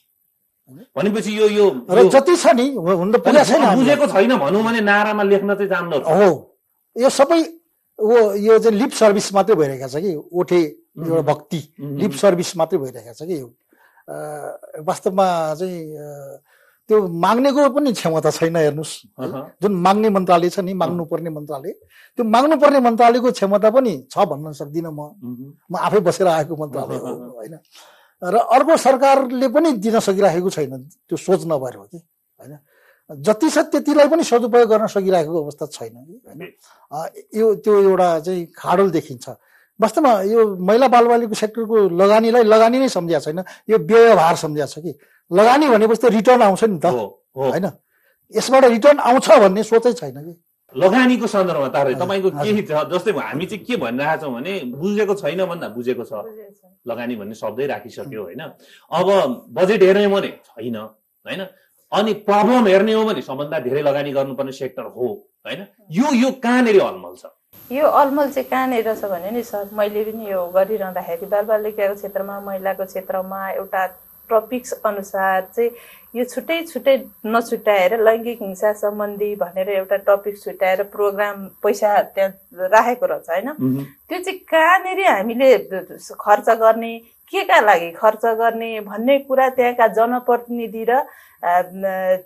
भनेपछि यो यो जति छ नि हुन त छैन बुझेको छैन भनौँ भने नारामा लेख्न चाहिँ हो यो सबै यो चाहिँ लिप सर्भिस मात्रै भइरहेको छ कि ओठे एउटा भक्ति लिप सर्भिस मात्रै भइरहेको छ कि यो वास्तवमा चाहिँ त्यो माग्नेको पनि क्षमता छैन हेर्नुहोस् जुन माग्ने मन्त्रालय छ नि माग्नुपर्ने मन्त्रालय त्यो माग्नुपर्ने मन्त्रालयको क्षमता पनि छ भन्न सक्दिनँ म म आफै बसेर आएको मन्त्रालय हो होइन र अर्को सरकारले पनि दिन सकिराखेको छैन त्यो सोच नभएर हो कि होइन जति छ त्यतिलाई पनि सदुपयोग गर्न सकिरहेको अवस्था छैन कि होइन यो त्यो एउटा चाहिँ खाडल देखिन्छ वास्तवमा यो महिला बालबालीको सेक्टरको लगानीलाई लगानी नै सम्झिएको छैन यो व्यवहार सम्झिएको छ कि लगानी भनेपछि त रिटर्न आउँछ नि त होइन यसबाट रिटर्न आउँछ भन्ने सोचै छैन कि लगानीको सन्दर्भमा तारे तपाईँको केही जस्तै हामी चाहिँ के भनिरहेको छौँ भने बुझेको छैन भन्दा बुझेको छ लगानी भन्ने शब्दै राखिसक्यो होइन अब बजेट हेर्ने हो भने छैन होइन अनि प्रब्लम हेर्ने हो भने सबभन्दा धेरै लगानी गर्नुपर्ने सेक्टर हो होइन यो यो कहाँनिर अलमल छ यो अलमल चाहिँ कहाँनिर छ भने नि सर मैले पनि यो गरिरहँदाखेरि बाल क्षेत्रमा महिलाको क्षेत्रमा एउटा टपिक्स अनुसार चाहिँ यो छुट्टै छुट्टै नछुट्याएर लैङ्गिक हिंसा सम्बन्धी भनेर एउटा टपिक छुट्याएर प्रोग्राम पैसा त्यहाँ राखेको रहेछ होइन त्यो चाहिँ कहाँनिर हामीले खर्च गर्ने के का लागि खर्च गर्ने भन्ने कुरा त्यहाँका जनप्रतिनिधि र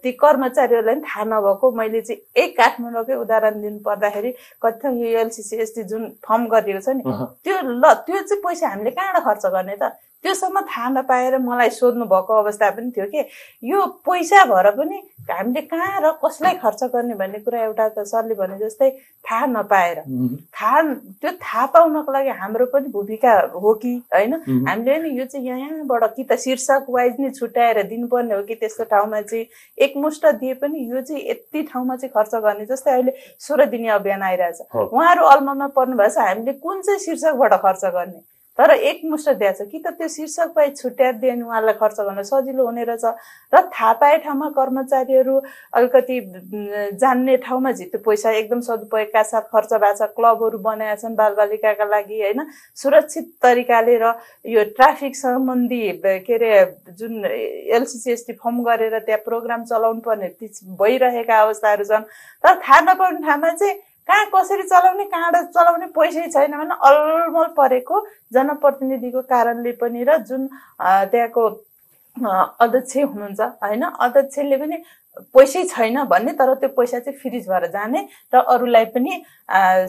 ती कर्मचारीहरूलाई पनि थाहा नभएको मैले चाहिँ एक काठमाडौँकै उदाहरण दिनु पर्दाखेरि कतिपय युएलसिसिएसटी जुन फर्म गरिएको छ नि त्यो ल त्यो चाहिँ पैसा हामीले कहाँबाट खर्च गर्ने त त्योसम्म थाहा नपाएर मलाई सोध्नु भएको अवस्था पनि थियो कि यो पैसा भएर पनि हामीले कहाँ र कसलाई खर्च गर्ने भन्ने कुरा एउटा त सरले भने जस्तै थाहा नपाएर थाहा त्यो थाहा पाउनको लागि हाम्रो पनि भूमिका हो कि होइन हामीले नि यो चाहिँ यहाँबाट कि त शीर्षक वाइज नै छुट्याएर दिनुपर्ने हो कि त्यस्तो ठाउँमा चाहिँ एकमुष्ट दिए पनि यो चाहिँ यति ठाउँमा चाहिँ खर्च गर्ने जस्तै अहिले सोह्र दिने अभियान आइरहेछ उहाँहरू पर्नु पर्नुभएछ हामीले कुन चाहिँ शीर्षकबाट खर्च गर्ने तर एकमुष्ट दिएको छ कि त त्यो शीर्षक छुट्याएर दिए भने उहाँलाई खर्च गर्न सजिलो हुने रहेछ र थाहा पाए ठाउँमा कर्मचारीहरू अलिकति जान्ने ठाउँमा झित्तो पैसा एकदम सदुपयोगका साथ खर्च भएको छ क्लबहरू बनाएका छन् बालबालिकाका लागि होइन सुरक्षित तरिकाले र यो ट्राफिक सम्बन्धी के अरे जुन एलसिसिएसटी फर्म गरेर त्यहाँ प्रोग्राम चलाउनु पर्ने भइरहेका अवस्थाहरू छन् तर थाहा नपाउने ठाउँमा चाहिँ कहाँ कसरी चलाउने कहाँबाट चलाउने पैसै छैन भने अलमल परेको जनप्रतिनिधिको कारणले पनि र जुन त्यहाँको अध्यक्ष हुनुहुन्छ होइन अध्यक्षले पनि पैसै छैन भन्ने तर त्यो पैसा चाहिँ फ्रिज भएर जाने र अरूलाई पनि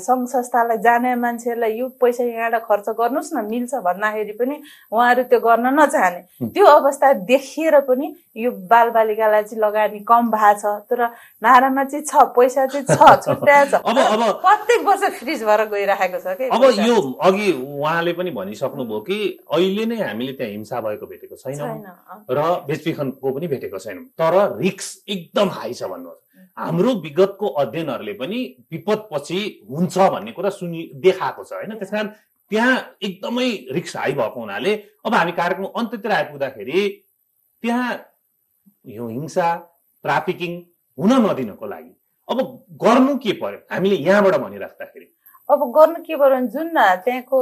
सङ्घ संस्थालाई जाने मान्छेहरूलाई यो पैसा यहाँबाट खर्च गर्नुहोस् न मिल्छ भन्दाखेरि पनि उहाँहरू त्यो गर्न नचाहने त्यो अवस्था देखिएर पनि यो बालबालिकालाई चाहिँ लगानी कम भएको छ तर नारामा चाहिँ छ पैसा चाहिँ छ *laughs* छुट्याएको छ प्रत्येक वर्ष फ्रिज भएर गइरहेको छ कि अब यो अघि उहाँले पनि भनिसक्नुभयो कि अहिले नै हामीले त्यहाँ हिंसा भएको भेटेको छैन र बेचबिखनको पनि भेटेको छैनौँ तर रिक्स एकदम हाई छ भन्नु हाम्रो विगतको अध्ययनहरूले पनि विपद पछि हुन्छ भन्ने कुरा सुनि देखाएको छ होइन त्यस कारण त्यहाँ एकदमै रिक्स हाई भएको हुनाले अब हामी कार्यक्रम अन्त्यतिर आइपुग्दाखेरि त्यहाँ यो हिंसा ट्राफिकिङ हुन नदिनको लागि अब गर्नु के पर्यो हामीले यहाँबाट भनिराख्दाखेरि अब गर्नु के भयो भने जुन त्यहाँको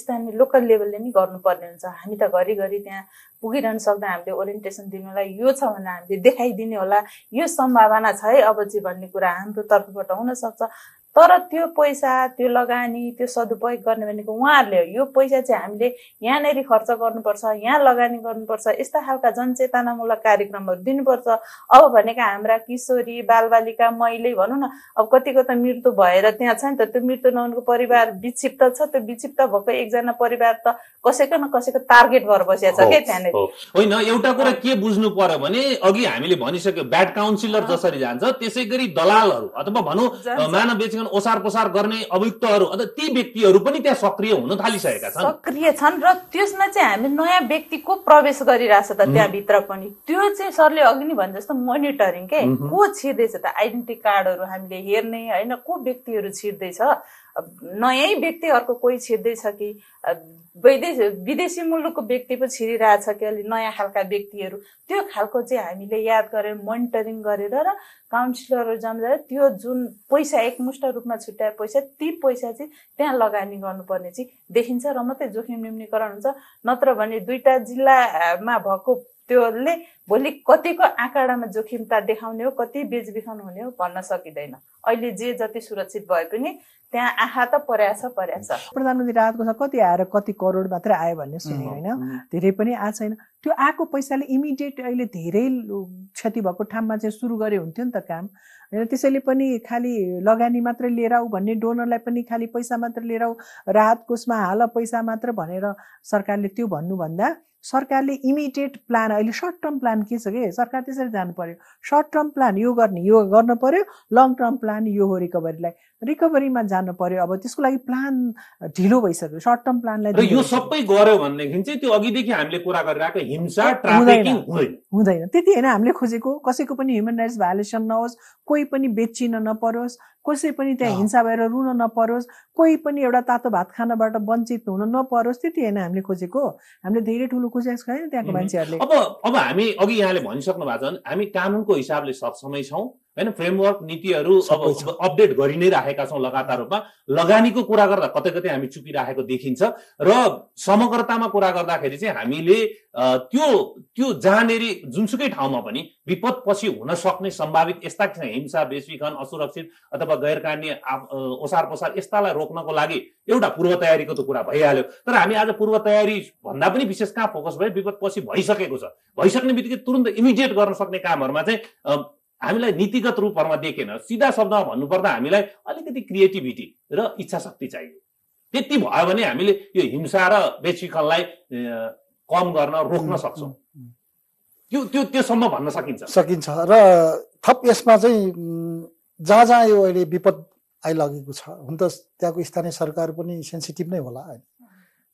स्थानीय लोकल लेभलले नि गर्नुपर्ने हुन्छ हामी त घरिघरि त्यहाँ पुगिरहनु सक्दा हामीले ओरिएन्टेसन दिनुलाई यो छ भने हामीले देखाइदिने होला यो सम्भावना छ है अब चाहिँ भन्ने कुरा हाम्रो तर्फबाट हुनसक्छ तर त्यो पैसा त्यो लगानी त्यो सदुपयोग गर्ने भनेको उहाँहरूले हो यो पैसा चाहिँ हामीले यहाँनिर खर्च गर्नुपर्छ यहाँ लगानी गर्नुपर्छ यस्ता खालका जनचेतनामूलक कार्यक्रमहरू दिनुपर्छ अब भनेका हाम्रा किशोरी बालबालिका मैले भनौँ न अब कतिको त मृत्यु भएर त्यहाँ छ नि त त्यो मृत्यु नहुनुको परिवार विक्षिप्त छ त्यो विक्षिप्त भएको एकजना परिवार त कसैको न कसैको टार्गेट भएर बसिया छ क्या त्यहाँनिर होइन एउटा कुरा के बुझ्नु पर्यो भने अघि हामीले भनिसक्यो ब्याड काउन्सिलर जसरी जान्छ त्यसै गरी दलालहरू अथवा भनौँ मानव जीवन ओसार पसार गर्ने अभियुक्तहरू अन्त ती व्यक्तिहरू पनि त्यहाँ सक्रिय हुन थालिसकेका छन् सक्रिय छन् र त्यसमा चाहिँ हामी नयाँ व्यक्तिको प्रवेश गरिरहेछ त त्यहाँभित्र पनि त्यो चाहिँ सरले अघि नै भने जस्तो मोनिटरिङ के को छिर्दैछ त आइडेन्टिटी कार्डहरू हामीले हेर्ने होइन को व्यक्तिहरू छिर्दैछ नयाँ व्यक्ति अर्को कोही छिर्दैछ कि वैदेश विदेशी मुलुकको व्यक्ति पो छिरिरहेछ कि अलि नयाँ खालका व्यक्तिहरू त्यो खालको चाहिँ हामीले याद गरेर मोनिटरिङ गरेर र काउन्सिलरहरू जम्दा त्यो जुन पैसा एकमुष्ट रूपमा छुट्याए पैसा ती पैसा चाहिँ त्यहाँ लगानी गर्नुपर्ने चाहिँ देखिन्छ र मात्रै जोखिम न्यूनीकरण हुन्छ नत्र भने दुईवटा जिल्लामा भएको त्योले भोलि कतिको आँकडामा जोखिमता देखाउने हो कति बेचबिखन हुने हो भन्न सकिँदैन अहिले जे जति सुरक्षित भए पनि त्यहाँ आँखा त छ पर्या पर्या छ प्रधानमन्त्री राहतको छ कति आएर कति करोड मात्र आयो भन्ने सुने होइन धेरै पनि आएको छैन त्यो आएको पैसाले इमिडिएट अहिले धेरै क्षति भएको ठाउँमा चाहिँ सुरु गरे हुन्थ्यो नि त काम होइन त्यसैले पनि खालि लगानी मात्र लिएर आऊ भन्ने डोनरलाई पनि खालि पैसा मात्र लिएर आऊ राहत कोषमा हाल पैसा मात्र भनेर सरकारले त्यो भन्नुभन्दा सरकारले इमिडिएट प्लान अहिले सर्ट टर्म प्लान के छ कि सरकार त्यसरी जानु पर्यो सर्ट टर्म प्लान यो गर्ने यो गर्न पर्यो लङ टर्म प्लान यो हो रिकभरीलाई रिकभरीमा जानु पर्यो अब त्यसको लागि प्लान ढिलो भइसक्यो सर्ट टर्म प्लानलाई यो सबै गर्यो भनेदेखि चाहिँ त्यो अघिदेखि हामीले कुरा गरिरहेको हिंसा हुँदैन हुँदैन त्यति होइन हामीले खोजेको कसैको पनि ह्युमन राइट्स भायोलेसन नहोस् कोही पनि बेचिन नपरोस् कसै पनि त्यहाँ हिंसा भएर रुन नपरोस् कोही पनि एउटा तातो भात खानबाट वञ्चित हुन नपरोस् त्यति होइन हामीले खोजेको हामीले धेरै ठुलो खोजेको गऱ्यौँ त्यहाँको मान्छेहरूले अब अब हामी अघि यहाँले भनिसक्नु भएको छ हामी कानुनको हिसाबले सक्षमै छौँ होइन फ्रेमवर्क नीतिहरू अब अपडेट गरि नै राखेका छौँ लगातार रूपमा लगानीको कुरा गर्दा कतै कतै हामी चुकिराखेको देखिन्छ र समग्रतामा कुरा गर्दाखेरि चाहिँ हामीले त्यो त्यो जहाँनेरि जुनसुकै ठाउँमा पनि विपद पछि हुन सक्ने सम्भावित यस्ता हिंसा बेसविखन असुरक्षित अथवा गैरकानुनी ओसार पोसार यस्तालाई रोक्नको लागि एउटा पूर्व तयारीको त कुरा भइहाल्यो तर हामी आज पूर्व तयारी भन्दा पनि विशेष कहाँ फोकस भयो विपद पछि भइसकेको छ भइसक्ने बित्तिकै तुरन्त इमिडिएट गर्न सक्ने कामहरूमा चाहिँ हामीलाई नीतिगत रूपहरूमा देखेन सिधा शब्दमा भन्नुपर्दा हामीलाई अलिकति क्रिएटिभिटी र इच्छा शक्ति चाहियो त्यति भयो भने हामीले यो हिंसा र बेचिखललाई कम गर्न रोक्न सक्छौँ त्यो त्यो त्योसम्म भन्न सकिन्छ सकिन्छ र थप यसमा चाहिँ जहाँ जहाँ यो अहिले विपद आइलागेको छ हुन त त्यहाँको स्थानीय सरकार पनि सेन्सिटिभ नै होला होइन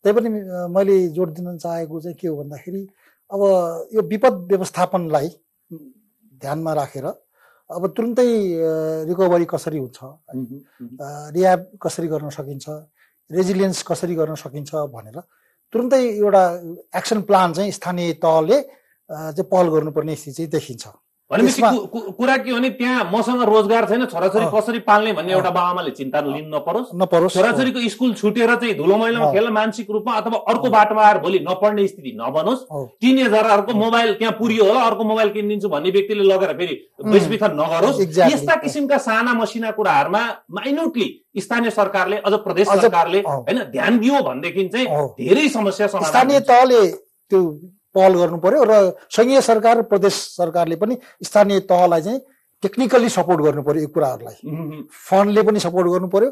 तैपनि मैले जोड दिन चाहेको चाहिँ के हो भन्दाखेरि अब यो विपद व्यवस्थापनलाई ध्यानमा राखेर अब तुरुन्तै रिकभरी कसरी हुन्छ रियाब कसरी गर्न सकिन्छ रेजिलियन्स कसरी गर्न सकिन्छ भनेर तुरुन्तै एउटा एक्सन प्लान चाहिँ स्थानीय तहले चाहिँ पहल गर्नुपर्ने स्थिति चाहिँ देखिन्छ भनेपछि कुरा के हो भने त्यहाँ मसँग रोजगार छैन छोराछोरी कसरी पाल्ने भन्ने एउटा बाबामाले चिन्ता लिन नपरोस् नपरोस् छोराछोरीको स्कुल छुटेर चाहिँ धुलो मैलामा खेल्न मानसिक रूपमा अथवा अर्को बाटोमा आएर भोलि नपढ्ने स्थिति नबनोस् टिनेजरहरूको मोबाइल त्यहाँ पुरियो होला अर्को मोबाइल किनिदिन्छु भन्ने व्यक्तिले लगेर फेरि बेचबिखन नगरोस् यस्ता किसिमका साना मसिना कुराहरूमा माइन्युटली स्थानीय सरकारले अझ प्रदेश सरकारले होइन ध्यान दियो भनेदेखि चाहिँ धेरै समस्या समाधान स्थानीय तहले त्यो पहल गर्नु पर्यो र सङ्घीय सरकार र प्रदेश सरकारले पनि स्थानीय तहलाई चाहिँ टेक्निकल्ली सपोर्ट गर्नु पर्यो यो कुराहरूलाई फन्डले पनि सपोर्ट गर्नु पर्यो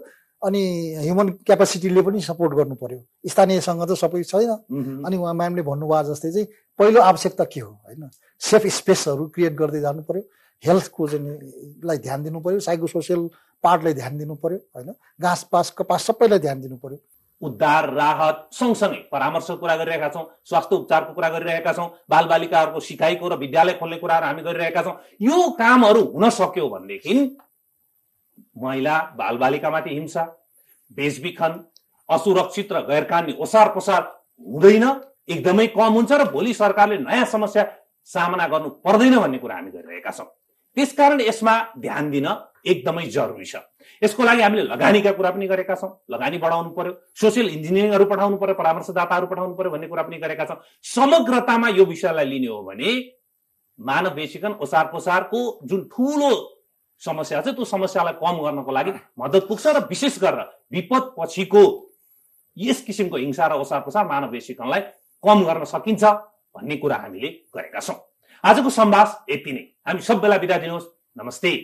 अनि ह्युमन क्यापेसिटीले पनि सपोर्ट गर्नु पर्यो स्थानीयसँग त सबै छैन अनि उहाँ म्यामले भन्नुभयो जस्तै चाहिँ पहिलो आवश्यकता के हो होइन सेफ स्पेसहरू क्रिएट गर्दै जानु पर्यो हेल्थको चाहिँ लाई ध्यान दिनु पर्यो साइको सोसियल पार्टलाई ध्यान दिनु पर्यो होइन घाँस पास कपास सबैलाई ध्यान दिनु पर्यो उद्धार राहत सँगसँगै परामर्शको कुरा गरिरहेका छौँ स्वास्थ्य उपचारको कुरा गरिरहेका छौँ बालबालिकाहरूको सिकाइको र विद्यालय खोल्ने कुराहरू हामी गरिरहेका छौँ यो कामहरू हुन सक्यो भनेदेखि महिला बालबालिकामाथि हिंसा बेचबिखन असुरक्षित र गैरकानुनी ओसार पसार हुँदैन एकदमै कम हुन्छ र भोलि सरकारले नयाँ समस्या सामना गर्नु पर्दैन भन्ने कुरा हामी गरिरहेका छौँ त्यसकारण यसमा ध्यान दिन एकदमै जरुरी छ यसको लागि हामीले लगानीका कुरा पनि गरेका छौँ लगानी बढाउनु पर्यो सोसियल इन्जिनियरिङहरू पठाउनु पर्यो परामर्शदाताहरू पठाउनु पर्यो भन्ने कुरा पनि गरेका छौँ समग्रतामा यो विषयलाई लिने हो भने मानव बेसिकन ओसार पोसारको जुन ठुलो समस्या छ त्यो समस्यालाई कम गर्नको लागि मद्दत पुग्छ र विशेष गरेर विपद पछिको यस किसिमको हिंसा र ओसार पोसार मानव बेसिकनलाई कम गर्न सकिन्छ भन्ने कुरा हामीले गरेका छौँ आजको सम्भाष यति नै हामी सबैलाई बिदा दिनुहोस् नमस्ते